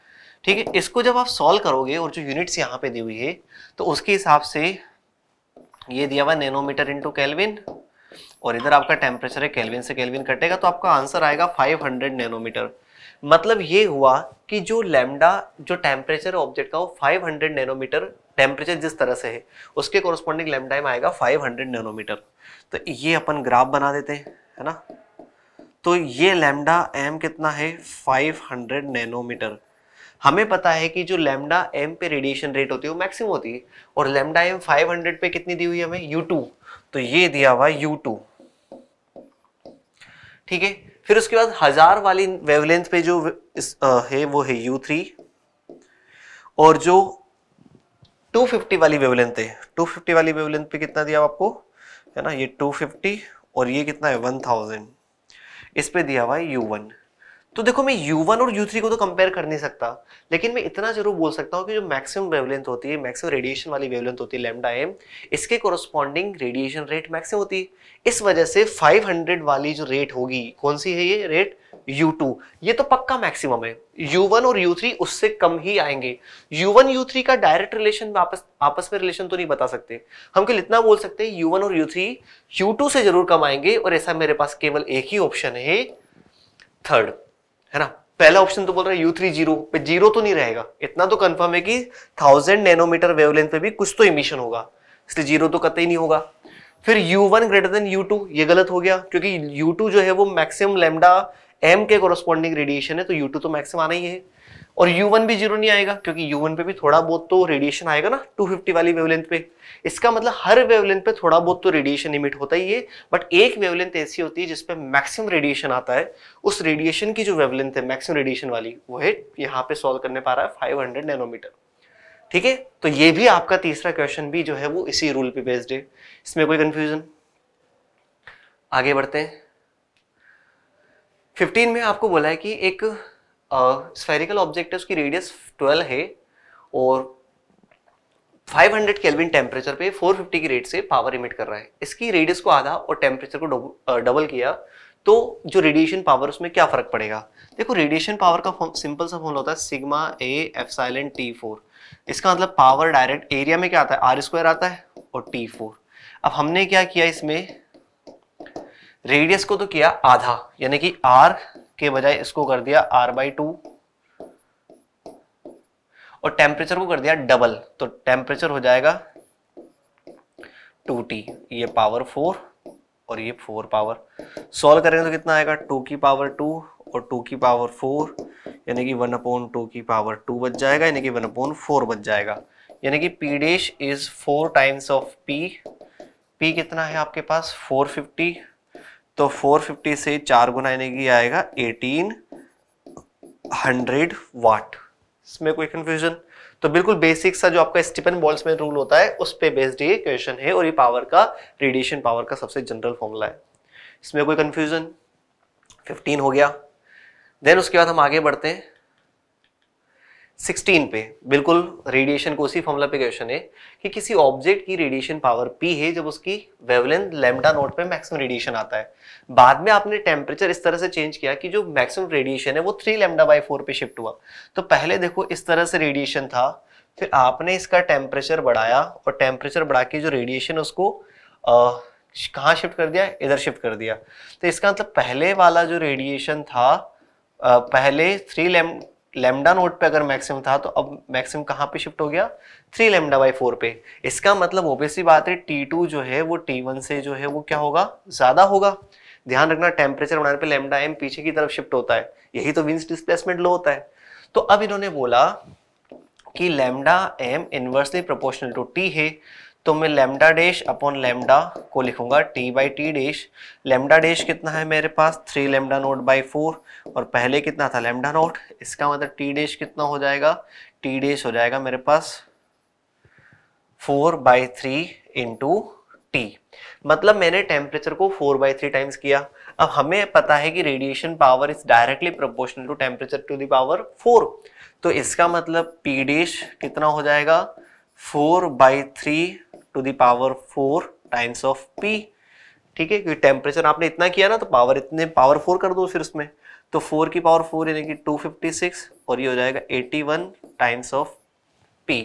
ठीक है इसको जब आप सॉल्व करोगे और जो यूनिट्स यहाँ पे दी हुई है तो उसके हिसाब से ये दिया हुआ नैनोमीटर इनटू केल्विन और इधर आपका टेम्परेचर है केल्विन से केल्विन कटेगा तो आपका आंसर आएगा 500 नैनोमीटर मतलब ये हुआ कि जो लैमडा जो टेम्परेचर ऑब्जेक्ट का वो 500 नैनोमीटर टेम्परेचर जिस तरह से है उसके कॉरस्पॉन्डिंग लैमडा में आएगा 500 नैनोमीटर तो ये अपन ग्राफ बना देते हैं है ना तो ये लैमडा एम कितना है 500 नैनोमीटर हमें पता है कि जो लेमडा एम पे रेडिएशन रेट होती है वो मैक्सिमम होती है और लेमडा एम 500 पे कितनी दी हुई हमें यू तो ये दिया हुआ यू ठीक है फिर उसके बाद हजार वाली वेवलेंथ पे जो इस, आ, है वो है यू थ्री और जो 250 वाली वेवलेंथ है 250 वाली वेवलेंथ पे कितना दिया आपको है ना ये 250 और ये कितना है 1000 इस पे दिया हुआ है वन तो देखो मैं यू वन और यू थ्री को तो कंपेयर कर नहीं सकता लेकिन मैं इतना जरूर बोल सकता हूँ कि जो मैक्सिमम वेवलेंथ होती है मैक्सिमम रेडिएशन वाली वेवलेंथ होती है लेमडा एम इसके कोरोस्पॉन्डिंग रेडिएशन रेट मैक्सिमम होती है इस वजह से 500 वाली जो रेट होगी कौन सी है ये रेट U2 ये तो पक्का मैक्सिमम है U1 और U3 उससे कम ही आएंगे U1 U3 का डायरेक्ट रिलेशन आपस आपस में रिलेशन तो नहीं बता सकते हम केवल इतना बोल सकते हैं U1 और U3 U2 से जरूर कम आएंगे और ऐसा मेरे पास केवल एक ही ऑप्शन है थर्ड है ना पहला ऑप्शन तो बोल रहा है यू थ्री जीरो पे जीरो तो नहीं रहेगा इतना तो कंफर्म है कि थाउजेंड नैनोमीटर वेवलेंथ पे भी कुछ तो इमिशन होगा इसलिए जीरो तो कतई नहीं होगा फिर U one greater than U two ये गलत हो गया क्योंकि यू टू जो है वो मैक्सिमम लेमडा एम के कोरोस्पॉन्डिंग रेडिएशन है तो यू टू तो मैक्सिम आना ही है और U1 भी जीरो नहीं आएगा क्योंकि U1 पे भी थोड़ा बहुत तो रेडिएशन आएगा ना 250 वाली वेवलेंथ पे इसका मतलब हर वेवलेंथ पे थोड़ा बहुत तो रेडिएशन इमिट होता ही है बट एक वेवलेंथ ऐसी होती है जिसपे मैक्सिमम रेडिएशन आता है उस रेडिएशन की जो वेवलेंथ है मैक्सिमम रेडिएशन वाली वो है यहाँ पे सॉल्व करने पा रहा है फाइव नैनोमीटर ठीक है तो ये भी आपका तीसरा क्वेश्चन भी जो है वो इसी रूल पे बेस्ड है इसमें कोई कंफ्यूजन आगे बढ़ते हैं 15 में आपको बोला है कि एक स्फेरिकल ऑब्जेक्ट है उसकी रेडियस 12 है और 500 केल्विन टेम्परेचर पे 450 की रेट से पावर इमिट कर रहा है इसकी रेडियस को आधा और टेम्परेचर को डबल किया तो जो रेडिएशन पावर उसमें क्या फर्क पड़ेगा देखो रेडिएशन पावर का सिंपल सा फॉर्मूला होता है sigma A F silent T four इसका मतलब पावर डायरेक्ट एरिया में क्या आता है आर स्क्वायर आता है और टी फोर अब हमने क्या किया इसमें रेडियस को तो किया आधा यानी कि आर के बजाय इसको कर दिया आर बाई टू और टेम्परेचर को कर दिया डबल तो टेम्परेचर हो जाएगा टू टी ये पावर फोर और ये फोर पावर सॉल्व करेंगे तो कितना आएगा टू की पावर टू और टू की पावर फोर यानी कि वन अपॉन टू की पावर टू बच जाएगा यानी कि वन अपॉन फोर बच जाएगा यानी कि P dash is four times of P P कितना है आपके पास फोर फिफ्टी तो 450 से चार गुना यानी कि आएगा 1800 वाट इसमें कोई कंफ्यूजन तो बिल्कुल बेसिक सा जो आपका स्टीपन बॉल्स में रूल होता है उस पर बेस्ड ये क्वेश्चन है और ये पावर का रेडिएशन पावर का सबसे जनरल फॉर्मूला है इसमें कोई कंफ्यूजन 15 हो गया देन उसके बाद हम आगे बढ़ते हैं 16 पे बिल्कुल रेडिएशन को उसी फॉर्मूला पे क्वेश्चन है कि किसी ऑब्जेक्ट की रेडिएशन पावर पी है जब उसकी वेवलेंथ लेमडा नोट पे मैक्सिमम रेडिएशन आता है बाद में आपने टेम्परेचर इस तरह से चेंज किया कि जो मैक्सिमम रेडिएशन है वो थ्री लेमडा बाई फोर पे शिफ्ट हुआ तो पहले देखो इस तरह से रेडिएशन था फिर आपने इसका टेम्परेचर बढ़ाया और टेम्परेचर बढ़ा के जो रेडिएशन उसको कहाँ शिफ्ट कर दिया इधर शिफ्ट कर दिया तो इसका मतलब पहले वाला जो रेडिएशन था आ, पहले थ्री लेम लेमडा नोट पे अगर मैक्सिम था तो अब मैक्सिम कहाँ पे शिफ्ट हो गया थ्री लेमडा बाई फोर पे इसका मतलब ओबियसली बात है टी टू जो है वो टी वन से जो है वो क्या होगा ज़्यादा होगा ध्यान रखना टेम्परेचर बनाने पे लेमडा एम पीछे की तरफ शिफ्ट होता है यही तो विंस डिस्प्लेसमेंट लो होता है तो अब इन्होंने बोला कि lambda M inversely proportional to T है तो मैं लेमडा डैश अपॉन लेमडा को लिखूंगा T by T dash lambda dash कितना है मेरे पास three lambda naught by four और पहले कितना था लेमडा नोट इसका मतलब टी डैश कितना हो जाएगा टी डैश हो जाएगा मेरे पास four by three into T मतलब मैंने टेम्परेचर को फोर बाई थ्री टाइम्स किया अब हमें पता है कि radiation power is directly proportional to temperature to the power four तो इसका मतलब पी डैश कितना हो जाएगा four by three to the power four times of P ठीक है क्योंकि टेम्परेचर आपने इतना किया ना तो पावर इतने पावर फोर कर दो फिर उसमें तो फोर की पावर फोर यानी कि टू फिफ्टी सिक्स और ये हो जाएगा eighty one times of P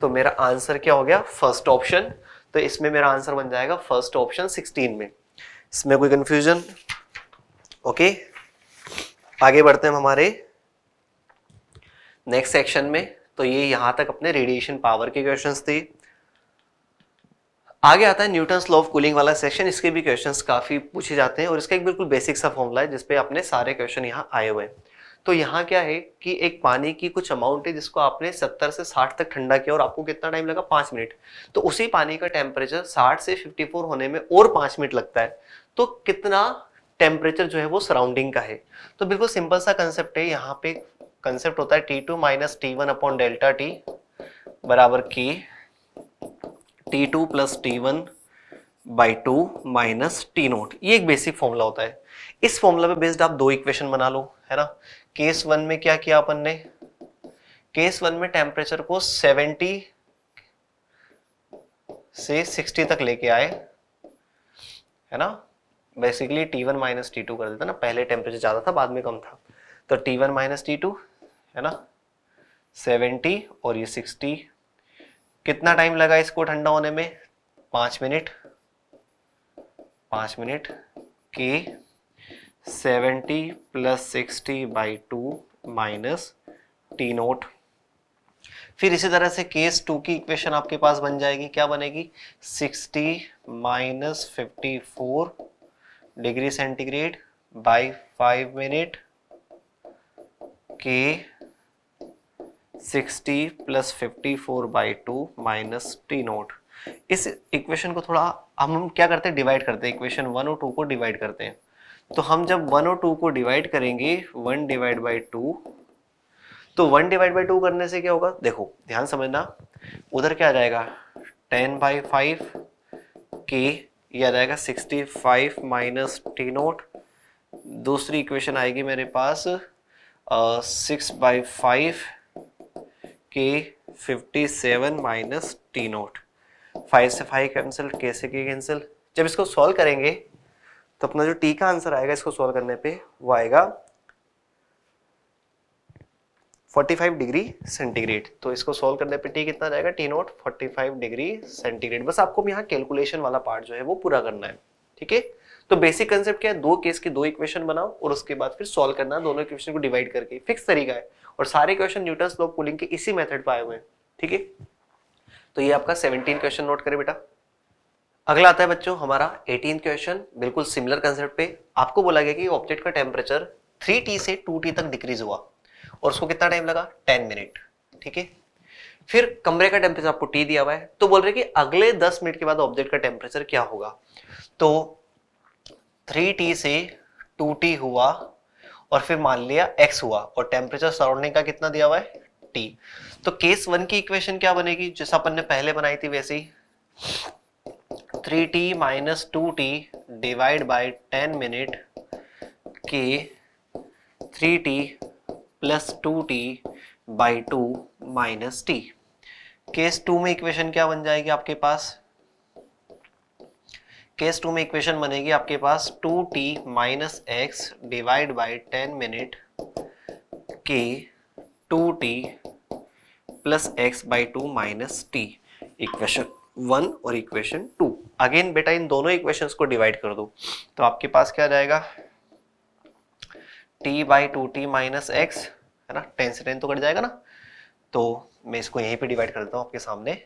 तो मेरा आंसर क्या हो गया फर्स्ट ऑप्शन तो इसमें मेरा आंसर बन जाएगा फर्स्ट ऑप्शन सिक्सटीन में इसमें कोई कंफ्यूजन ओके आगे बढ़ते हैं हमारे नेक्स्ट सेक्शन में तो ये यहां तक अपने रेडिएशन पावर के क्वेश्चंस थे आगे आता है न्यूटन लॉ ऑफ कूलिंग वाला सेक्शन इसके भी क्वेश्चंस काफ़ी पूछे जाते हैं और इसका एक बिल्कुल बेसिक सा फॉर्मूला है जिसपे अपने सारे क्वेश्चन यहाँ आए हुए हैं तो यहाँ क्या है कि एक पानी की कुछ अमाउंट है जिसको आपने 70 से 60 तक ठंडा किया और आपको कितना टाइम लगा पांच मिनट तो उसी पानी का टेम्परेचर 60 से 54 होने में और पांच मिनट लगता है तो कितना टेम्परेचर जो है वो सराउंडिंग का है तो बिल्कुल सिंपल सा कंसेप्ट है यहाँ पे कंसेप्ट होता है T two minus T one upon delta T बराबर K T two plus T one by two minus T naught ये एक बेसिक फॉर्मूला होता है इस फॉर्मूला पे बेस्ड आप दो इक्वेशन बना लो है ना केस वन में क्या किया अपन ने केस वन में टेम्परेचर को 70 से 60 तक लेके आए है ना basically T one minus T two कर देता ना पहले टेम्परेचर ज़्यादा था बाद में कम था तो T one minus T two है ना 70 और ये 60 कितना टाइम लगा इसको ठंडा होने में पांच मिनट पांच मिनट के seventy plus sixty by two minus T naught फिर इसी तरह से केस टू की इक्वेशन आपके पास बन जाएगी क्या बनेगी sixty minus fifty four degree centigrade by five minute K sixty plus fifty four by two minus T naught इस इक्वेशन को थोड़ा हम हम क्या करते हैं डिवाइड करते हैं इक्वेशन वन और टू को डिवाइड करते हैं तो हम जब वन और टू को डिवाइड करेंगे वन डिवाइड बाई टू तो वन डिवाइड बाई टू करने से क्या होगा देखो ध्यान समझना उधर क्या आ जाएगा टेन बाई फाइव के ये आ जाएगा sixty five minus T naught दूसरी इक्वेशन आएगी मेरे पास six by five K fifty seven minus T naught five से फाइव कैंसिल के से के कैंसिल जब इसको सॉल्व करेंगे तो अपना जो टी का आंसर आएगा इसको सॉल्व करने पे वो आएगा 45 डिग्री सेंटीग्रेड तो इसको सॉल्व करने पे टी कितना जाएगा टी नोट 45 डिग्री सेंटीग्रेड बस आपको यहाँ कैलकुलेशन वाला पार्ट जो है वो पूरा करना है ठीक है तो बेसिक कंसेप्ट क्या है दो केस के दो इक्वेशन बनाओ और उसके बाद फिर सॉल्व करना दोनों इक्वेशन को डिवाइड करके फिक्स तरीका है और सारे क्वेश्चन न्यूटन स्लो पुलिंग के इसी मेथड पर आए हुए हैं ठीक है तो ये आपका सेवनटीन क्वेश्चन नोट करें बेटा अगला आता है बच्चों हमारा एटीन क्वेश्चन बिल्कुल सिमिलर कंसेप्ट पे आपको बोला गया कि ऑब्जेक्ट का टेम्परेचर थ्री टी से टू टी तक डिक्रीज हुआ और उसको कितना टाइम लगा टेन मिनट ठीक है फिर कमरे का टेम्परेचर आपको टी दिया हुआ है तो बोल रहे कि अगले दस मिनट के बाद ऑब्जेक्ट का टेम्परेचर क्या होगा तो थ्री टी से टू टी हुआ और फिर मान लिया एक्स हुआ और टेम्परेचर सराउंडिंग का कितना दिया हुआ है टी तो केस वन की इक्वेशन क्या बनेगी जैसा अपन ने पहले बनाई थी वैसे ही three T minus two T divide by ten minute K three T plus two T by two minus T case two में इक्वेशन क्या बन जाएगी आपके पास केस टू में इक्वेशन बनेगी आपके पास two T minus X divide by ten minute K two T plus X by two minus T equation one और इक्वेशन टू अगेन बेटा इन दोनों इक्वेशन को डिवाइड कर दो तो आपके पास क्या जाएगा T by two T minus X है ना टेन से टेन तो कट जाएगा ना तो मैं इसको यहीं पे डिवाइड कर देता हूँ आपके सामने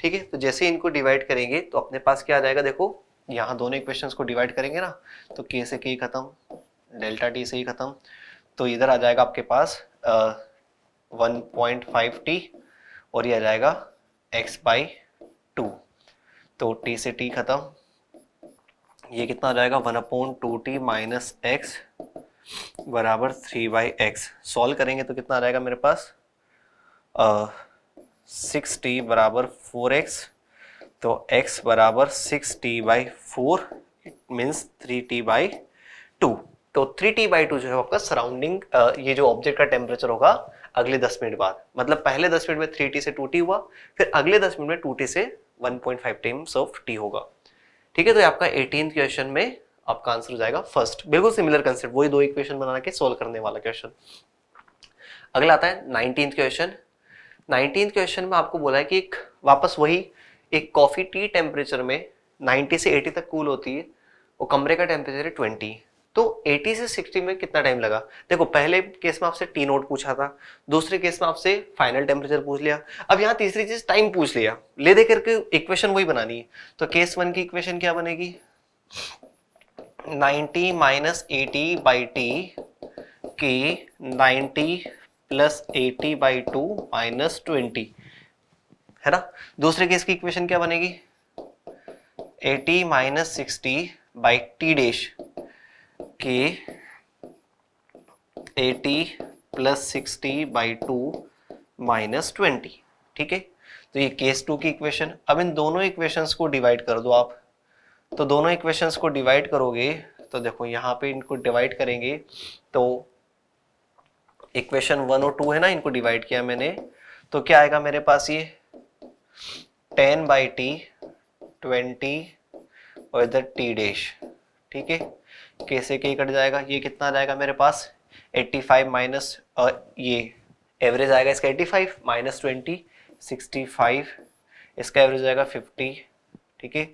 ठीक है तो जैसे इनको डिवाइड करेंगे तो अपने पास क्या आ जाएगा देखो यहाँ दोनों इक्वेशन को डिवाइड करेंगे ना तो के से के खत्म डेल्टा टी से ही खत्म तो इधर आ जाएगा आपके पास वन पॉइंट फाइव टी और ये आ जाएगा एक्स बाई टू तो टी से टी खत्म ये कितना आ जाएगा one upon two T minus X बराबर थ्री बाई एक्स सॉल्व करेंगे तो कितना आ जाएगा मेरे पास सिक्स टी बराबर फोर एक्स तो एक्स बराबर six T by four means three T by two तो थ्री टी बाई टू जो है आपका सराउंडिंग ये जो ऑब्जेक्ट का टेम्परेचर होगा अगले दस मिनट बाद मतलब पहले दस मिनट में थ्री टी से टू टी हुआ फिर अगले दस मिनट में टू टी से one point five times of T होगा ठीक है तो आपका एटीन क्वेश्चन में आपका आंसर हो जाएगा फर्स्ट बिल्कुल सिमिलर कंसेप्ट वही दो इक्वेशन बना के सोल्व करने वाला क्वेश्चन अगला आता है नाइनटीन क्वेश्चन नाइनटीन क्वेश्चन में आपको बोला है कि एक वापस वही एक कॉफ़ी टी टेम्परेचर में 90 से 80 तक कूल होती है वो कमरे का टेम्परेचर है ट्वेंटी तो 80 से 60 में कितना टाइम लगा देखो पहले केस में आपसे टी नोट पूछा था दूसरे केस में आपसे फाइनल टेम्परेचर पूछ लिया अब यहाँ तीसरी चीज टाइम पूछ लिया ले दे करके इक्वेशन वही बनानी है तो केस वन की इक्वेशन क्या बनेगी 90 minus eighty by T K 90 plus eighty by two minus twenty है ना दूसरे केस की इक्वेशन क्या बनेगी eighty minus sixty by T dash K eighty plus sixty by two minus twenty ठीक है तो ये केस टू की इक्वेशन अब इन दोनों इक्वेशंस को डिवाइड कर दो आप तो दोनों इक्वेशंस को डिवाइड करोगे तो देखो यहाँ पे इनको डिवाइड करेंगे तो इक्वेशन वन और टू है ना इनको डिवाइड किया मैंने तो क्या आएगा मेरे पास ये टेन बाई टी ट्वेंटी और इधर टी डेश ठीक है कैसे के कट जाएगा ये कितना जाएगा मेरे पास 85 फाइव माइनस और ये एवरेज आएगा इसका 85 फाइव माइनस ट्वेंटी सिक्सटी इसका एवरेज आएगा 50 ठीक है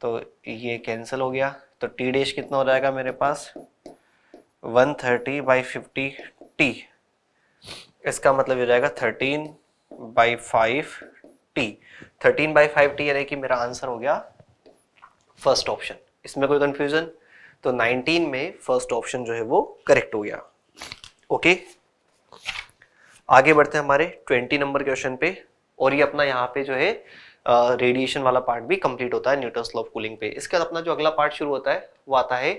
तो ये कैंसिल हो गया तो टी डेश कितना हो जाएगा मेरे पास 130 थर्टी बाई फिफ्टी टी इसका मतलब हो जाएगा thirteen by five T thirteen by five T यानी कि मेरा आंसर हो गया फर्स्ट ऑप्शन इसमें कोई कंफ्यूजन तो 19 में फर्स्ट ऑप्शन जो है वो करेक्ट हो गया ओके आगे बढ़ते हैं हमारे 20 नंबर क्वेश्चन पे और ये अपना यहाँ पे जो है रेडिएशन uh, वाला पार्ट भी कंप्लीट होता है न्यूटन लॉ कूलिंग पे इसके बाद अपना जो अगला पार्ट शुरू होता है वो आता है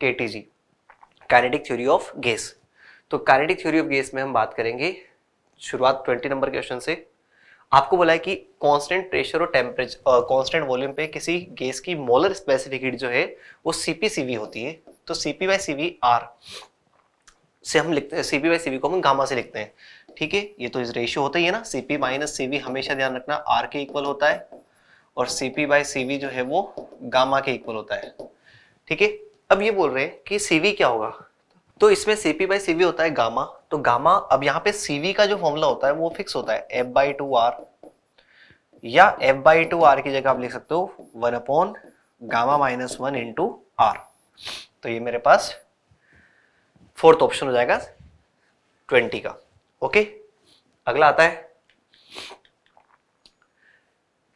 K T G kinetic theory of gas तो काइनेटिक थ्योरी ऑफ गैस में हम बात करेंगे शुरुआत 20 नंबर क्वेश्चन से आपको बोला है कि कांस्टेंट प्रेशर और टेम्परेचर कांस्टेंट वॉल्यूम पे किसी गैस की मोलर स्पेसिफिक हीट जो है वो सीपी सीवी होती है तो सीपी बाई सीवी आर से हम लिखते हैं सीपी बाई सीवी को हम गामा से लिखते हैं ठीक है ये तो इस रेशियो होता ही है ना सीपी माइनस सीवी हमेशा ध्यान रखना आर के इक्वल होता है और सीपी बाई सीवी जो है वो गामा के इक्वल होता है ठीक है अब ये बोल रहे हैं कि सीवी क्या होगा तो इसमें सीपी बाई सीवी होता है गामा तो गामा अब यहाँ पे सीवी का जो फॉर्मूला होता है वो फिक्स होता है एफ बाई टू आर या एफ बाई टू आर की जगह आप लिख सकते हो one upon gamma minus one into R तो ये मेरे पास फोर्थ ऑप्शन हो जाएगा ट्वेंटी का ओके अगला आता है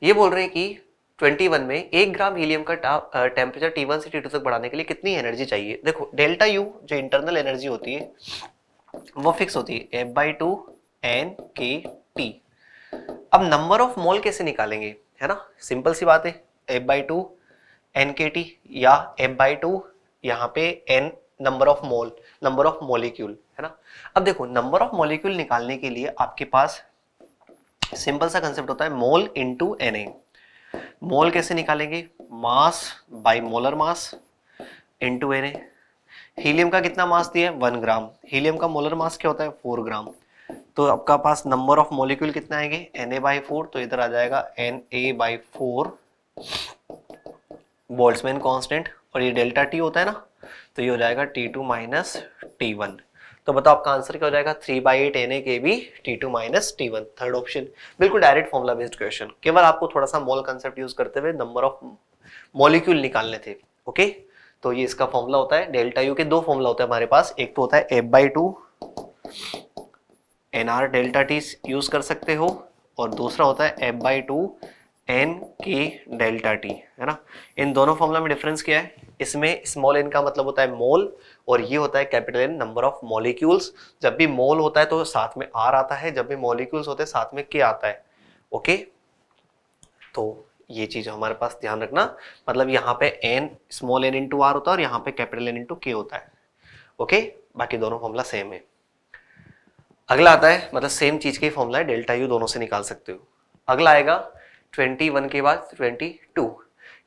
ये बोल रहे हैं कि 21 में एक ग्राम हीलियम का टेम्परेचर टी वन से टी टू तक बढ़ाने के लिए कितनी एनर्जी चाहिए देखो डेल्टा यू जो इंटरनल एनर्जी होती है वो फिक्स होती है F by two N K T अब नंबर ऑफ मोल कैसे निकालेंगे है ना सिंपल सी बात है F by two N K T या एफ बाई टू यहाँ पे N number of mole number of molecule है ना अब देखो नंबर ऑफ मोलिक्यूल निकालने के लिए आपके पास सिंपल सा कंसेप्ट होता है mole into N A mole कैसे निकालेंगे mass by molar mass into एरे हीलियम का कितना मास दिया है वन ग्राम हीलियम का मोलर मास क्या होता है फोर ग्राम तो आपका पास नंबर ऑफ मॉलिक्यूल कितना आएंगे एन ए बाई फोर तो इधर आ जाएगा N A by four Boltzmann constant और ये डेल्टा टी होता है ना तो ये हो जाएगा T two minus T one तो बताओ आपका आंसर क्या हो जाएगा three by eight N A K B T two minus T one third option बिल्कुल डायरेक्ट फॉर्मुला बेस्ड क्वेश्चन केवल आपको थोड़ा सा मॉल कंसेप्ट यूज करते हुए नंबर ऑफ मॉलिक्यूल निकालने थे ओके तो ये इसका फॉर्मूला होता है डेल्टा यू के दो फॉर्मूला होते हैं हमारे पास एक तो होता है F by two N R delta T use कर सकते हो और दूसरा होता है F by two N K delta T है ना इन दोनों फॉर्मूला में डिफरेंस क्या है इसमें स्मॉल एन का मतलब होता है मोल और ये होता है capital N number of molecules जब भी मोल होता है तो साथ में आर आता है जब भी मॉलिक्यूल्स होते हैं साथ में के आता है ओके तो ये चीज हमारे पास ध्यान रखना मतलब यहाँ पे N small N into R होता है और यहाँ पे कैपिटल एन इंटू के होता है ओके बाकी दोनों फॉर्मूला सेम है अगला आता है मतलब सेम चीज की फॉर्मूला है डेल्टा यू दोनों से निकाल सकते हो अगला आएगा 21 के बाद 22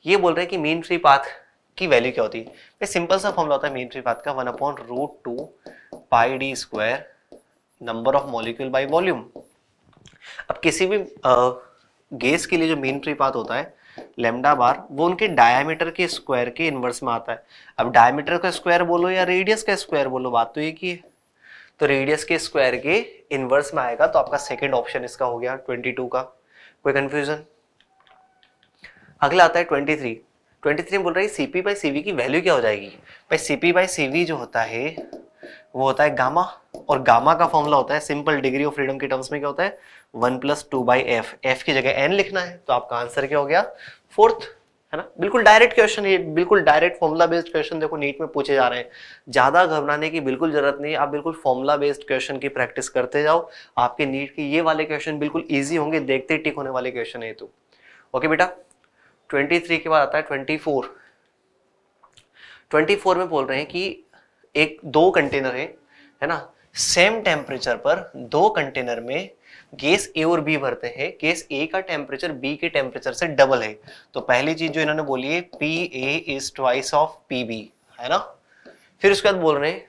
ये बोल रहे हैं कि मीन फ्री पाथ की वैल्यू क्या होती है सिंपल सा फॉर्मला होता है मेन फ्री का one upon root two pi D square number of molecule by volume अब किसी भी गैस के लिए जो मेन फ्री होता है लेमडा बार वो उनके डायमीटर के स्क्वायर के इन्वर्स में आता है अब डायमीटर का स्क्वायर बोलो या रेडियस का स्क्वायर बोलो बात तो ये की है तो रेडियस के स्क्वायर के इन्वर्स में आएगा तो आपका सेकेंड ऑप्शन इसका हो गया ट्वेंटी टू का कोई कंफ्यूजन अगला आता है ट्वेंटी थ्री ट्वेंटी थ्री बोल रहा है C P by C V की वैल्यू क्या हो जाएगी भाई C P by C V जो होता है वो होता है गामा और गामा का फॉर्मूला होता है सिंपल डिग्री ऑफ फ्रीडम के टर्म्स में क्या होता है one plus two by F F की जगह एन लिखना है तो आपका आंसर क्या हो गया फोर्थ है ना बिल्कुल डायरेक्ट क्वेश्चन है बिल्कुल डायरेक्ट फॉर्मुला बेस्ड क्वेश्चन देखो नीट में पूछे जा रहे हैं ज़्यादा घबराने की बिल्कुल ज़रूरत नहीं आप बिल्कुल फॉर्मुला बेस्ड क्वेश्चन की प्रैक्टिस करते जाओ आपके नीट के ये वाले क्वेश्चन बिल्कुल ईजी होंगे देखते ही टिक होने वाले क्वेश्चन है तो ओके बेटा 23 के बाद आता है 24 24 में बोल रहे हैं कि एक दो कंटेनर है है ना सेम टेम्परेचर पर दो कंटेनर में गैस ए और बी भरते हैं गैस ए का टेम्परेचर बी के टेम्परेचर से डबल है तो पहली चीज जो इन्होंने बोली है P A is twice of P B है ना फिर उसके बाद बोल रहे हैं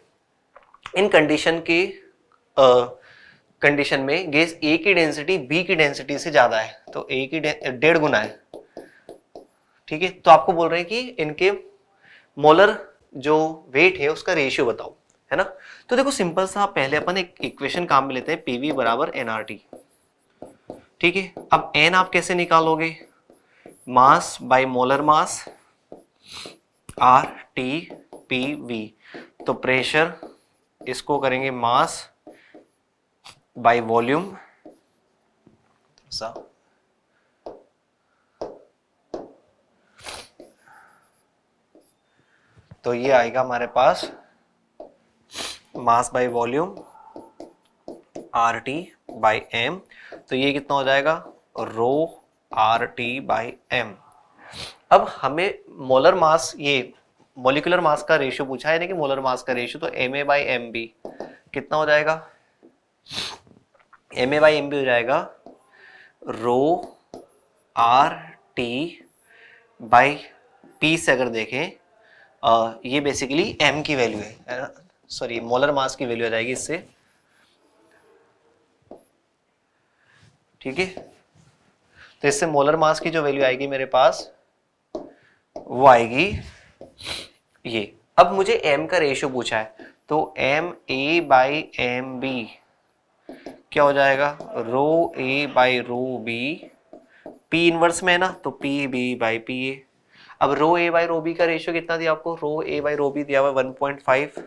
इन कंडीशन के कंडीशन में गैस ए की डेंसिटी बी की डेंसिटी से ज्यादा है तो ए की डेढ़ गुना है ठीक है तो आपको बोल रहे हैं कि इनके मोलर जो वेट है उसका रेशियो बताओ है ना तो देखो सिंपल सा पहले अपन एक इक्वेशन काम में लेते हैं पीवी बराबर एनआरटी ठीक है अब एन आप कैसे निकालोगे mass by molar mass R T P V तो प्रेशर इसको करेंगे मास बाय वॉल्यूम सा तो ये आएगा हमारे पास mass by volume R T by M तो ये कितना हो जाएगा rho R T by M अब हमें मोलर मास ये मोलिकुलर मास का रेशियो पूछा है ना कि मोलर मास का रेशियो तो M A by M B कितना हो जाएगा M A by M B हो जाएगा rho R T by P से अगर देखें ये बेसिकली एम की वैल्यू है सॉरी मोलर मास की वैल्यू आ जाएगी इससे ठीक है तो इससे मोलर मास की जो वैल्यू आएगी मेरे पास वो आएगी ये अब मुझे एम का रेशियो पूछा है तो M A by M B क्या हो जाएगा rho A by rho B P inverse में है ना तो P B by P A अब rho A by rho B का रेशियो कितना दिया आपको रो ए बाई रो बी दिया हुआ वन पॉइंट फाइव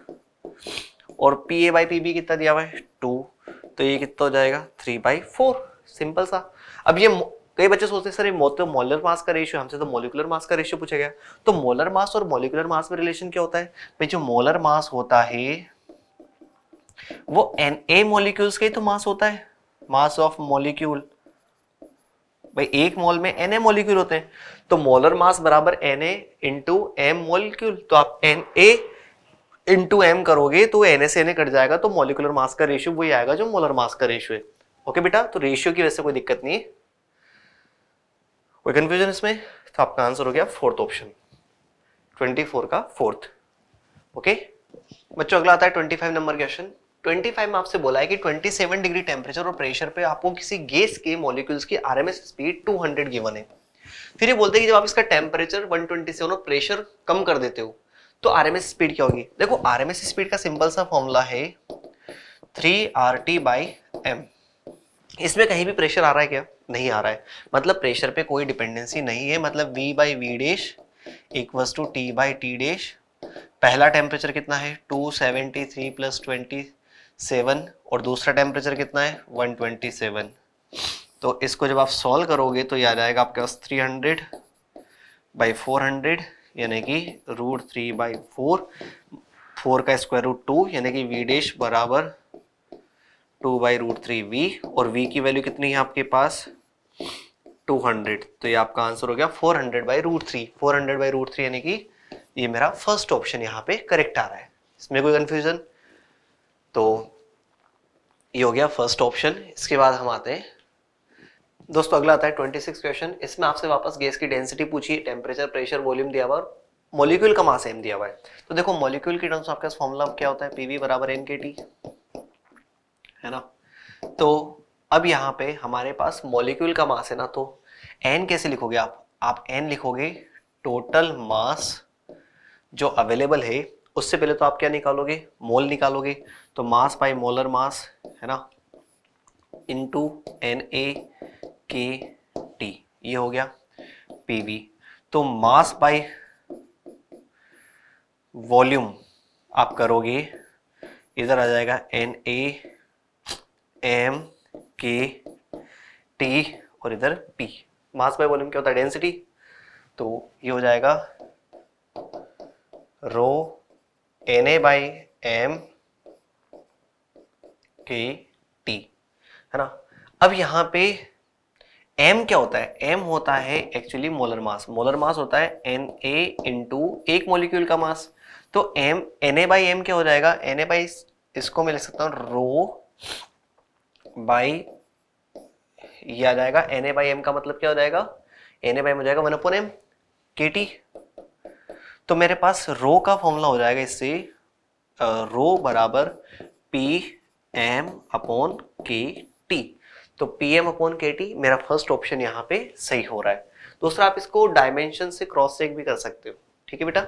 और P A by P B कितना दिया हुआ है टू तो ये कितना हो जाएगा थ्री बाई फोर सिंपल सा अब ये कई बच्चे सोचते हैं सर ये मोलर मास तो का रेशियो हमसे तो मोलिकुलर मास का रेशियो पूछा गया तो मोलर मास और मोलिकुलर मास में रिलेशन क्या होता है भाई जो मोलर मास होता है वो एन ए मोलिक्यूल्स का ही तो मास होता है मास ऑफ मोलिक्यूल भाई एक मोल में एन ए मोलिक्यूल होते हैं तो मोलर मास बराबर N A into M molecule तो आप एन ए इंटू एम करोगे तो एन ए से एन ए कट जाएगा तो मोलिकुलर मास का रेशियो वही आएगा जो मोलर मास का रेशियो है ओके बेटा तो रेशियो की वजह से कोई दिक्कत नहीं है कोई कंफ्यूजन इसमें तो आपका आंसर हो गया फोर्थ ऑप्शन ट्वेंटी फोर का फोर्थ ओके बच्चों अगला आता है ट्वेंटी फाइव नंबर क्वेश्चन 25 में आपसे बोला है कि 27 डिग्री टेम्परेचर और प्रेशर पे आपको किसी गैस के मॉलिक्यूल्स की आरएमएस स्पीड 200 गिवन है फिर ये बोलते हैं कि जब आप इसका टेम्परेचर 127 और प्रेशर कम कर देते हो तो आरएमएस स्पीड क्या होगी देखो आरएमएस स्पीड का सिंपल सा फॉर्मूला है three R T by M इसमें कहीं भी प्रेशर आ रहा है क्या नहीं आ रहा है मतलब प्रेशर पे कोई डिपेंडेंसी नहीं है मतलब v by V dash equals to T by T dash पहला टेम्परेचर कितना है two seventy three plus twenty seven और दूसरा टेम्परेचर कितना है वन ट्वेंटी सेवन तो इसको जब आप सॉल्व करोगे तो ये आ जाएगा आपके पास three hundred by four hundred यानी कि root three by four four का स्क्वायर रूट टू यानी कि वी डेश बराबर two by root three V और वी की वैल्यू कितनी है आपके पास टू हंड्रेड तो ये आपका आंसर हो गया four hundred by root three four hundred by root three यानी कि ये मेरा फर्स्ट ऑप्शन यहाँ पे करेक्ट आ रहा है इसमें कोई कन्फ्यूजन तो ये हो गया फर्स्ट ऑप्शन इसके बाद हम आते हैं दोस्तों अगला आता है ट्वेंटी सिक्स क्वेश्चन इसमें आपसे वापस गैस की डेंसिटी पूछी टेम्परेचर प्रेशर वॉल्यूम दिया हुआ और मॉलिक्यूल का मास एम दिया हुआ है तो देखो मॉलिक्यूल की टर्म्स आपके फॉर्मूला क्या होता है पीवी बराबर एम के टी है ना तो अब यहाँ पे हमारे पास मॉलिक्यूल का मास है ना तो एन कैसे लिखोगे आप आप एन लिखोगे टोटल मास जो अवेलेबल है उससे पहले तो आप क्या निकालोगे मोल निकालोगे तो मास बाई मोलर मास है ना इंटू एन ए के टी ये हो गया पीवी तो मास बाय वॉल्यूम आप करोगे इधर आ जाएगा N A M K T और इधर पी मास बाय वॉल्यूम क्या होता है डेंसिटी तो ये हो जाएगा rho N A by M K T है ना अब यहां पे एम क्या होता है एम होता है actually molar mass molar mass होता है एन ए इंटू एक मोलिक्यूल का मास तो M N A by M क्या हो जाएगा एन ए बाई इसको मैं लिख सकता हूं रो बाई ये आ जाएगा एन ए बाई एम का मतलब क्या हो जाएगा एन ए बाई एम हो जाएगा one upon M K T तो मेरे पास रो का फॉर्मूला हो जाएगा इससे रो बराबर P M upon K T तो P M upon K T मेरा फर्स्ट ऑप्शन यहाँ पे सही हो रहा है दूसरा आप इसको डायमेंशन से क्रॉस चेक भी कर सकते हो ठीक है बेटा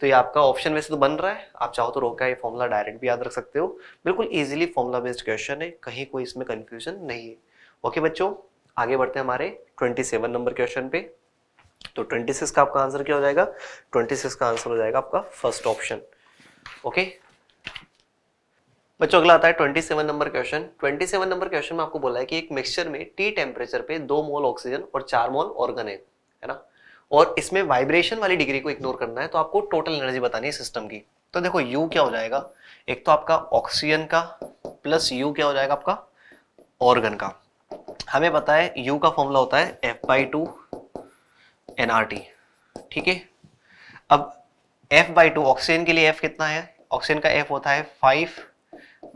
तो ये आपका ऑप्शन वैसे तो बन रहा है आप चाहो तो रो का ये फॉर्मूला डायरेक्ट भी याद रख सकते हो बिल्कुल ईजिली फॉर्मूला बेस्ड क्वेश्चन है कहीं कोई इसमें कंफ्यूजन नहीं है ओके बच्चों आगे बढ़ते हैं हमारे सेवन नंबर क्वेश्चन पे तो 26 का आपका आंसर क्या हो जाएगा 26 का आंसर हो जाएगा आपका फर्स्ट ऑप्शन ओके बच्चों अगला आता है 27 नंबर क्वेश्चन 27 नंबर क्वेश्चन में आपको बोला है कि एक मिक्सचर में टी टेम्परेचर पे दो मोल ऑक्सीजन और चार मोल ऑर्गन है है ना और इसमें वाइब्रेशन वाली डिग्री को इग्नोर करना है तो आपको टोटल एनर्जी बतानी है सिस्टम की तो देखो यू क्या हो जाएगा एक तो आपका ऑक्सीजन का प्लस यू क्या हो जाएगा आपका ऑर्गन का हमें पता है यू का फॉर्मूला होता है एफ बाई टू एनआरटी ठीक है अब एफ बाई टू ऑक्सीजन के लिए एफ कितना है ऑक्सीजन का एफ होता है फाइव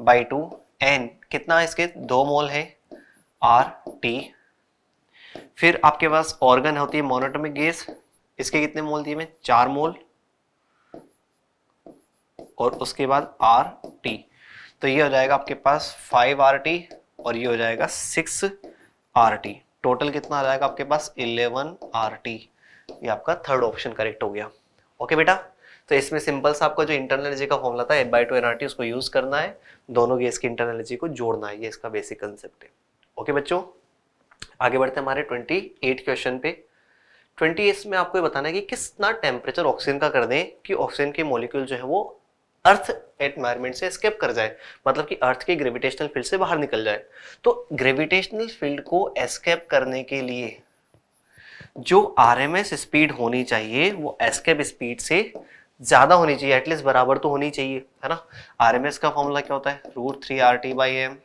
बाई टू एन कितना इसके दो मोल है आर टी फिर आपके पास ऑर्गन होती है मोनोटोमिक गैस इसके कितने मोल दिए मैं चार मोल और उसके बाद आर टी तो ये हो जाएगा आपके पास फाइव आर टी और ये हो जाएगा सिक्स आर टी टोटल कितना आ जाएगा आपके पास 11 RT ये आपका थर्ड ऑप्शन करेक्ट हो गया ओके बेटा तो इसमें सिंपल सा आपका जो इंटरनल एनर्जी का फॉर्मला था एफ बाई टू एनआरटी उसको यूज करना है दोनों गैस की इंटरनल एनर्जी को जोड़ना है ये इसका बेसिक कंसेप्ट है ओके बच्चों आगे बढ़ते हमारे ट्वेंटी एट क्वेश्चन पे ट्वेंटी एट में आपको ये बताना है कि कितना टेम्परेचर ऑक्सीजन का कर दें कि ऑक्सीजन के मोलिक्यूल जो है वो अर्थ एटमायरमेंट से स्केप कर जाए मतलब कि अर्थ के ग्रेविटेशनल फील्ड से बाहर निकल जाए तो ग्रेविटेशनल फील्ड को एस्केप करने के लिए जो आर स्पीड होनी चाहिए वो एस्केप स्पीड से ज़्यादा होनी चाहिए एटलीस्ट बराबर तो होनी चाहिए है ना आर का फॉर्मूला क्या होता है root three R T by M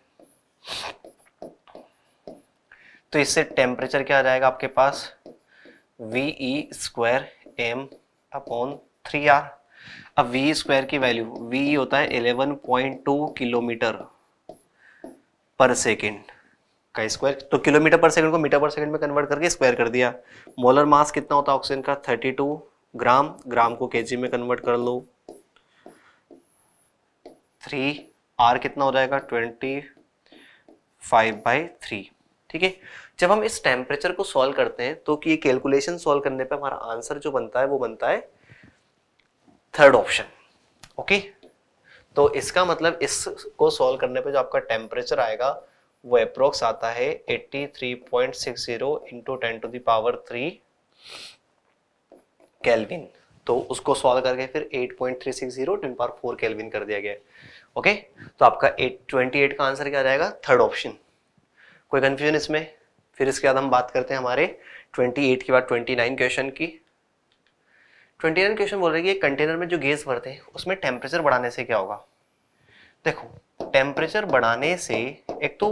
तो इससे टेम्परेचर क्या आ जाएगा आपके पास V E square M upon three R अब वी स्क्वायर की वैल्यू वी होता है 11.2 किलोमीटर पर सेकेंड का स्क्वायर तो किलोमीटर पर सेकंड को मीटर पर सेकंड में कन्वर्ट करके स्क्वायर कर दिया मोलर मास कितना होता है ऑक्सीजन का 32 ग्राम ग्राम को केजी में कन्वर्ट कर लो थ्री आर कितना हो जाएगा ट्वेंटी फाइव बाई थ्री ठीक है जब हम इस टेम्परेचर को सॉल्व करते हैं तो कि ये कैलकुलेशन सॉल्व करने पे हमारा आंसर जो बनता है वो बनता है थर्ड ऑप्शन ओके तो इसका मतलब इसको सॉल्व करने पे जो आपका टेम्परेचर आएगा वो अप्रोक्स आता है 83.60 into ten to the power three kelvin तो उसको सॉल्व करके फिर 8.360 टेन पावर फोर कैलविन कर दिया गया ओके तो आपका 828 का आंसर क्या जाएगा थर्ड ऑप्शन कोई कंफ्यूजन इसमें फिर इसके बाद हम बात करते हैं हमारे 28 के बाद 29 क्वेश्चन की ट्वेंटी नाइन क्वेश्चन बोल रहे हैं कि कंटेनर में जो गैस भरते हैं उसमें टेम्परेचर बढ़ाने से क्या होगा देखो टेम्परेचर बढ़ाने से एक तो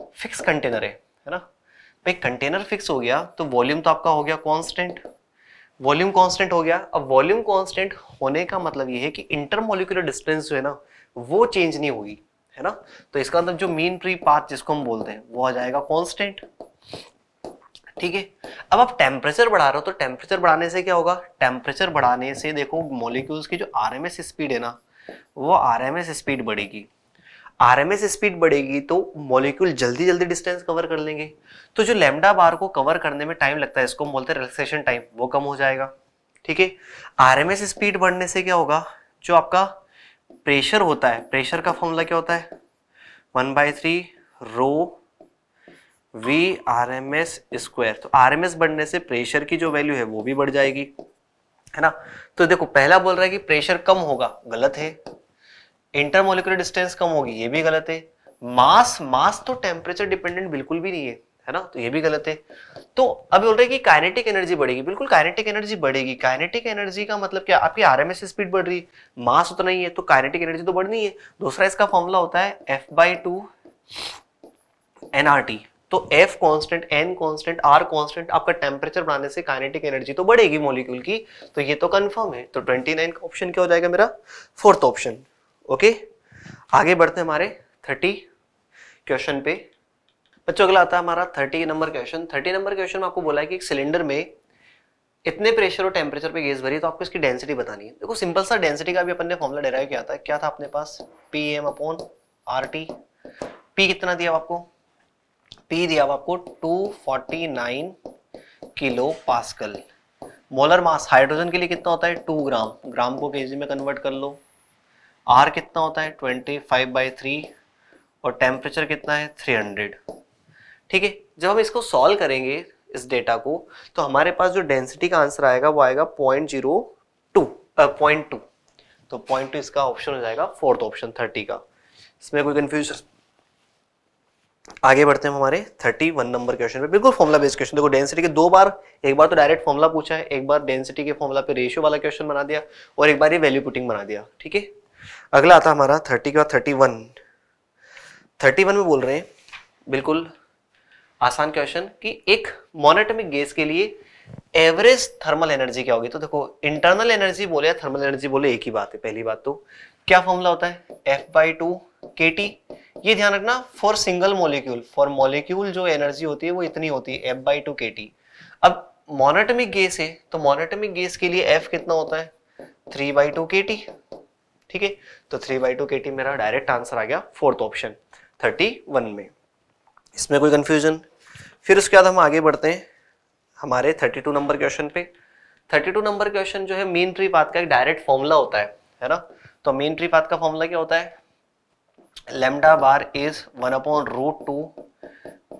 फिक्स कंटेनर है है ना भाई कंटेनर फिक्स हो गया तो वॉल्यूम तो आपका हो गया कॉन्स्टेंट वॉल्यूम कॉन्स्टेंट हो गया अब वॉल्यूम कॉन्स्टेंट होने का मतलब ये है कि इंटरमोलिकुलर डिस्टेंस जो है ना वो चेंज नहीं होगी है ना तो इसका मतलब जो मीन प्री पाथ जिसको हम बोलते हैं वो आ जाएगा कॉन्स्टेंट ठीक है अब आप टेम्परेचर बढ़ा रहे हो तो टेम्परेचर बढ़ाने से क्या होगा टेम्परेचर बढ़ाने से देखो मोलिक्यूल्स की जो आर स्पीड है ना वो आर स्पीड बढ़ेगी आर स्पीड बढ़ेगी तो मोलिक्यूल जल्दी जल्दी डिस्टेंस कवर कर लेंगे तो जो लेमडा बार को कवर करने में टाइम लगता है इसको हम बोलते हैं रिलैक्सेशन टाइम वो कम हो जाएगा ठीक है आर स्पीड बढ़ने से क्या होगा जो आपका प्रेशर होता है प्रेशर का फॉर्मूला क्या होता है one by three rho V R M S square तो आर एम एस बढ़ने से प्रेशर की जो वैल्यू है वो भी बढ़ जाएगी है ना तो देखो पहला बोल रहा है कि प्रेशर कम होगा गलत है इंटरमोलिकुलर डिस्टेंस कम होगी ये भी गलत है मास मास तो टेम्परेचर डिपेंडेंट बिल्कुल भी नहीं है है ना तो ये भी गलत है तो अब बोल रहे हैं कि काइनेटिक एनर्जी बढ़ेगी बिल्कुल काइनेटिक एनर्जी बढ़ेगी काइनेटिक एनर्जी का मतलब क्या आपकी आरएमएस स्पीड बढ़ रही है मास उतना ही है तो काइनेटिक एनर्जी तो बढ़नी है दूसरा इसका फॉर्मूला होता है एफ बाई टू एनआरटी तो F constant N constant R constant आपका टेम्परेचर बढ़ाने से काइनेटिक एनर्जी तो बढ़ेगी मॉलिक्यूल की तो ये तो कंफर्म है तो ट्वेंटी नाइन का ऑप्शन क्या हो जाएगा मेरा फोर्थ ऑप्शन ओके आगे बढ़ते हमारे थर्टी क्वेश्चन पे बच्चों अगला आता है हमारा thirty number question thirty number question में आपको बोला है कि एक सिलेंडर में इतने प्रेशर और टेम्परेचर पे गैस भरी तो आपको इसकी डेंसिटी बतानी है देखो सिंपल सा डेंसिटी का भी अपन ने फॉर्मूला डेराइव किया था क्या था अपने पास P M upon R T P कितना दिया आपको पी दिया हुआ आपको 249 kilo pascal molar mass hydrogen के लिए कितना होता है टू ग्राम ग्राम को केजी में कन्वर्ट कर लो आर कितना होता है ट्वेंटी फाइव बाई थ्री और टेम्परेचर कितना है थ्री हंड्रेड ठीक है जब हम इसको सॉल्व करेंगे इस डेटा को तो हमारे पास जो डेंसिटी का आंसर आएगा वो आएगा point zero two point two तो पॉइंट टू इसका ऑप्शन हो जाएगा फोर्थ ऑप्शन थर्टी का इसमें कोई कन्फ्यूजन आगे बढ़ते हैं हमारे 31 नंबर क्वेश्चन पे बिल्कुल फॉर्मुला बेस्ड क्वेश्चन देखो डेंसिटी के दो बार एक बार तो डायरेक्ट फॉर्मुला पूछा है एक बार डेंसिटी के फॉर्मुला पे रेशियो वाला क्वेश्चन बना दिया और एक बार ये वैल्यू पुटिंग बना दिया ठीक है अगला आता हमारा थर्टी का थर्टी वन थर्टी वन में बोल रहे हैं बिल्कुल आसान क्वेश्चन की एक मोनोटमिक गैस के लिए एवरेज थर्मल एनर्जी क्या होगी तो देखो इंटरनल एनर्जी बोले या थर्मल एनर्जी बोले एक ही बात है पहली बात तो क्या फॉर्मुला होता है F by two K T ये ध्यान रखना for single molecule for molecule जो एनर्जी होती है वो इतनी होती है F by two K T अब मोनाटमिक गैस है तो मोनाटमिक गैस के लिए एफ कितना होता है three by two K T ठीक है तो three by two K T मेरा डायरेक्ट आंसर आ गया फोर्थ ऑप्शन थर्टी वन में इसमें कोई कंफ्यूजन फिर उसके बाद हम आगे बढ़ते हैं हमारे थर्टी टू नंबर क्वेश्चन पे थर्टी टू नंबर क्वेश्चन जो है मेन ट्री पाथ का एक डायरेक्ट फॉर्मूला होता है है ना तो मेन ट्री पाथ का फॉर्मूला क्या होता है lambda bar is one upon root two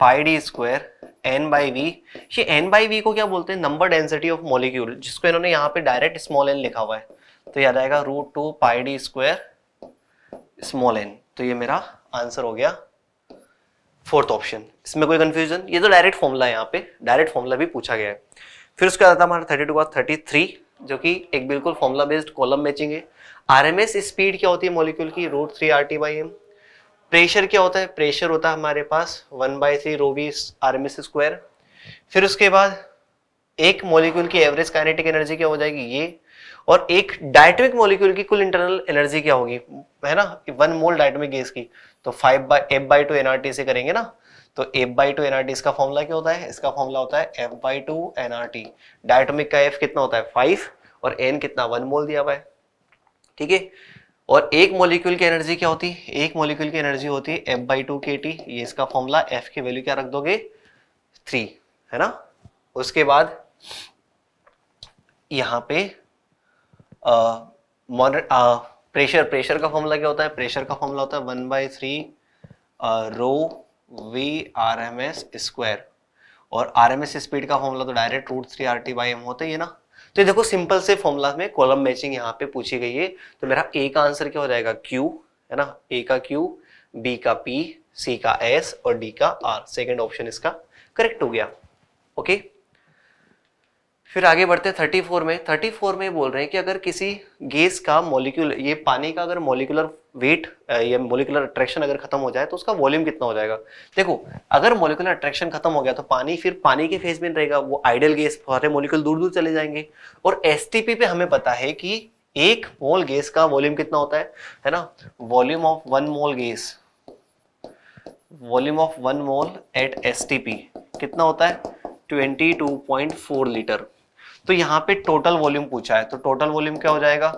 pi D square N by V ये एन बाई वी को क्या बोलते हैं नंबर डेंसिटी ऑफ मॉलिक्यूल जिसको इन्होंने यहाँ पे डायरेक्ट स्मॉल एन लिखा हुआ है तो याद आएगा root two pi D square small N तो ये मेरा आंसर हो गया फोर्थ ऑप्शन इसमें कोई कंफ्यूजन ये तो डायरेक्ट फॉर्मूला है यहाँ पे डायरेक्ट फॉर्मूला भी पूछा गया है फिर उसके बाद हमारा थर्टी टू का थर्टी थ्री जो कि एक बिल्कुल फॉर्मूला बेस्ड कॉलम मैचिंग है आर एम एस स्पीड क्या होती है मॉलिक्यूल की root three R T by M pressure क्या होता है प्रेशर होता है हमारे पास one by three rho V R M S square फिर उसके बाद एक मॉलिक्यूल की एवरेज काइनेटिक एनर्जी क्या हो जाएगी ये और एक डायटमिक मॉलिक्यूल की कुल इंटरनल एनर्जी क्या होगी है ना वन मोल डायटमिक गैस की तो five by F by two N R T से करेंगे ना तो एफ बाई टू एनआरटी इसका फॉर्मूला क्या होता है इसका फॉर्मूला होता है F by two N R T diatomic का एफ कितना होता है फाइव और एन कितना वन मोल दिया हुआ है ठीक है और एक मोलिक्यूल की एनर्जी क्या होती है एक मोलिक्यूल की एनर्जी होती है F by two K T ये इसका फॉर्मूला एफ की वैल्यू क्या रख दोगे थ्री है ना उसके बाद यहाँ पे प्रेशर प्रेशर का फॉर्मूला क्या होता है प्रेशर का फॉर्मूला होता है one by three rho V R M S square और आर एम एस स्पीड का फॉर्मूला तो direct root three R T by M होता ही है ना तो ये देखो सिंपल से फॉर्मूला में कॉलम मैचिंग यहाँ पे पूछी गई है तो मेरा ए का आंसर क्या हो जाएगा क्यू है ना ए का क्यू बी का पी सी का एस और डी का आर सेकेंड ऑप्शन इसका करेक्ट हो गया ओके फिर आगे बढ़ते हैं थर्टी फोर में थर्टी फोर में बोल रहे हैं कि अगर किसी गैस का मॉलिक्यूल ये पानी का अगर मॉलिकुलर वेट या मोलिकुलर अट्रैक्शन अगर खत्म हो जाए तो उसका वॉल्यूम कितना हो जाएगा देखो अगर मोलिकुलर अट्रैक्शन खत्म हो गया तो पानी फिर पानी के फेज में रहेगा वो आइडियल गैस सारे मोलिकुल दूर दूर चले जाएंगे और एस पे हमें पता है कि एक मोल गैस का वॉल्यूम कितना होता है है ना volume of one mole gas volume of one mole at S कितना होता है 22.4 लीटर तो यहाँ पे टोटल वॉल्यूम पूछा है तो टोटल वॉल्यूम क्या हो जाएगा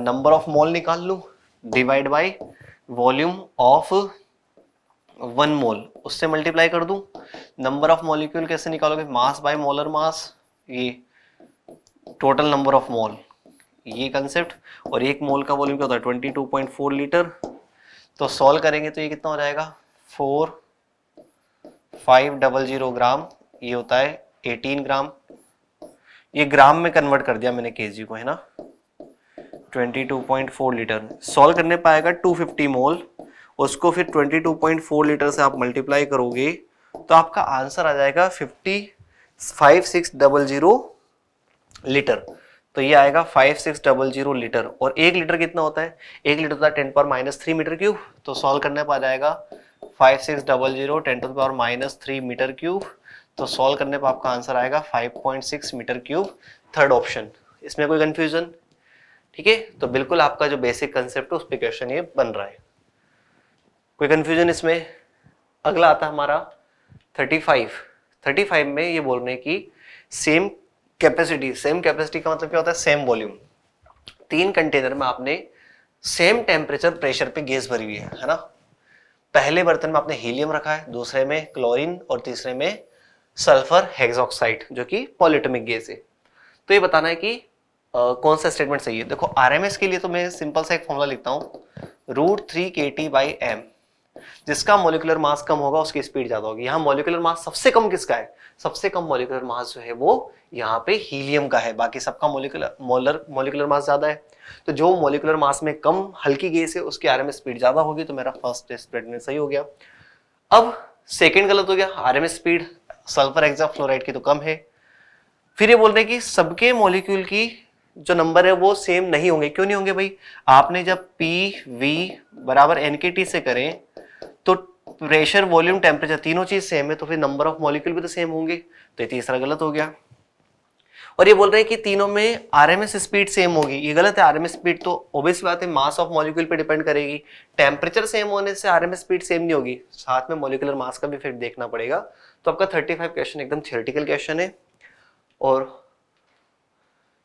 नंबर ऑफ मोल निकाल लूँ divide by volume of one mole उससे मल्टीप्लाई कर दूं नंबर ऑफ मॉलिक्यूल कैसे निकालोगे मास बाय मोलर मास ये टोटल नंबर ऑफ मोल ये कंसेप्ट और एक मोल का वॉल्यूम क्या होता है ट्वेंटी लीटर तो सॉल्व करेंगे तो ये कितना हो जाएगा four five double zero gram ये होता है एटीन ग्राम ये ग्राम में कन्वर्ट कर दिया मैंने केजी को है ना 22.4 लीटर सॉल्व करने पाएगा 250 मोल उसको फिर 22.4 लीटर से आप मल्टीप्लाई करोगे तो आपका आंसर आ जाएगा 55600 लीटर तो ये आएगा 5600 लीटर और एक लीटर कितना होता है एक लीटर होता तो है ten power minus three metre cube तो सॉल्व करने पर आ जाएगा 5600 ten to power minus three metre cube तो सॉल्व करने पर आपका आंसर आएगा 5.6 मीटर क्यूब थर्ड ऑप्शन इसमें कोई कंफ्यूजन ठीक है तो बिल्कुल आपका जो बेसिक कंसेप्ट है उस पर क्वेश्चन ये बन रहा है कोई कंफ्यूजन इसमें अगला आता हमारा 35 35 में ये बोल रहे हैं कि सेम कैपेसिटी सेम कैपेसिटी का मतलब क्या होता है सेम वॉल्यूम तीन कंटेनर में आपने सेम टेम्परेचर प्रेशर पे गैस भरी हुई है है ना पहले बर्तन में आपने हीलियम रखा है दूसरे में क्लोरीन और तीसरे में सल्फर हेक्सोक्साइड जो कि पॉलिटमिक गैस है तो ये बताना है कि कौन सा स्टेटमेंट सही है देखो आरएमएस के लिए तो मैं सिंपल सा एक फॉर्मूला लिखता हूँ root three K T by M जिसका मोलिकुलर मास कम होगा उसकी स्पीड ज्यादा होगी यहाँ मोलिकुलर मास सबसे कम किसका है सबसे कम मोलिकुलर मास जो है वो यहाँ पे हीलियम का है बाकी सबका मोलिकुलर मोलर मोलिकुलर मास ज्यादा है तो जो मोलिकुलर मास में कम हल्की गैस है उसकी आरएमएस स्पीड ज्यादा होगी तो मेरा फर्स्ट स्टेटमेंट सही हो गया अब सेकेंड गलत हो गया R M S speed sulphur hexafluoride की तो कम है फिर ये बोल रहे हैं कि सबके मोलिक्यूल की जो नंबर है वो सेम नहीं होंगे क्यों नहीं होंगे भाई आपने जब पी वी बराबर एन के टी से करें तो प्रेशर वॉल्यूम टेम्परेचर तीनों चीज सेम है तो फिर नंबर ऑफ मॉलिक्यूल भी तो सेम होंगे तो ये तीसरा गलत हो गया और ये बोल रहे हैं कि तीनों में आरएमएस स्पीड सेम होगी ये गलत है आरएमएस स्पीड तो ओबियस बात है मास ऑफ मॉलिक्यूल पे डिपेंड करेगी टेम्परेचर सेम होने से आरएमएस स्पीड सेम नहीं होगी साथ में मॉलिकुलर मास का भी फिर देखना पड़ेगा तो आपका 35 क्वेश्चन एकदम थियोरेटिकल क्वेश्चन है और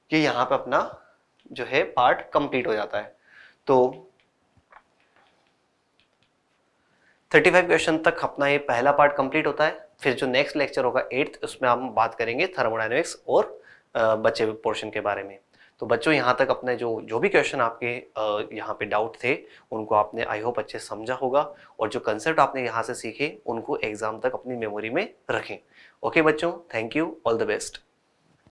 कि यहाँ पे अपना जो है पार्ट कंप्लीट हो जाता है तो 35 क्वेश्चन तक अपना ये पहला पार्ट कंप्लीट होता है फिर जो नेक्स्ट लेक्चर होगा एट्थ उसमें हम बात करेंगे थर्मोडाइनमिक्स और बचे हुए पोर्शन के बारे में तो बच्चों यहाँ तक अपने जो जो भी क्वेश्चन आपके यहाँ पे डाउट थे उनको आपने आई होप अच्छे समझा होगा और जो कंसेप्ट आपने यहाँ से सीखे उनको एग्ज़ाम तक अपनी मेमोरी में रखें ओके बच्चों thank you all the best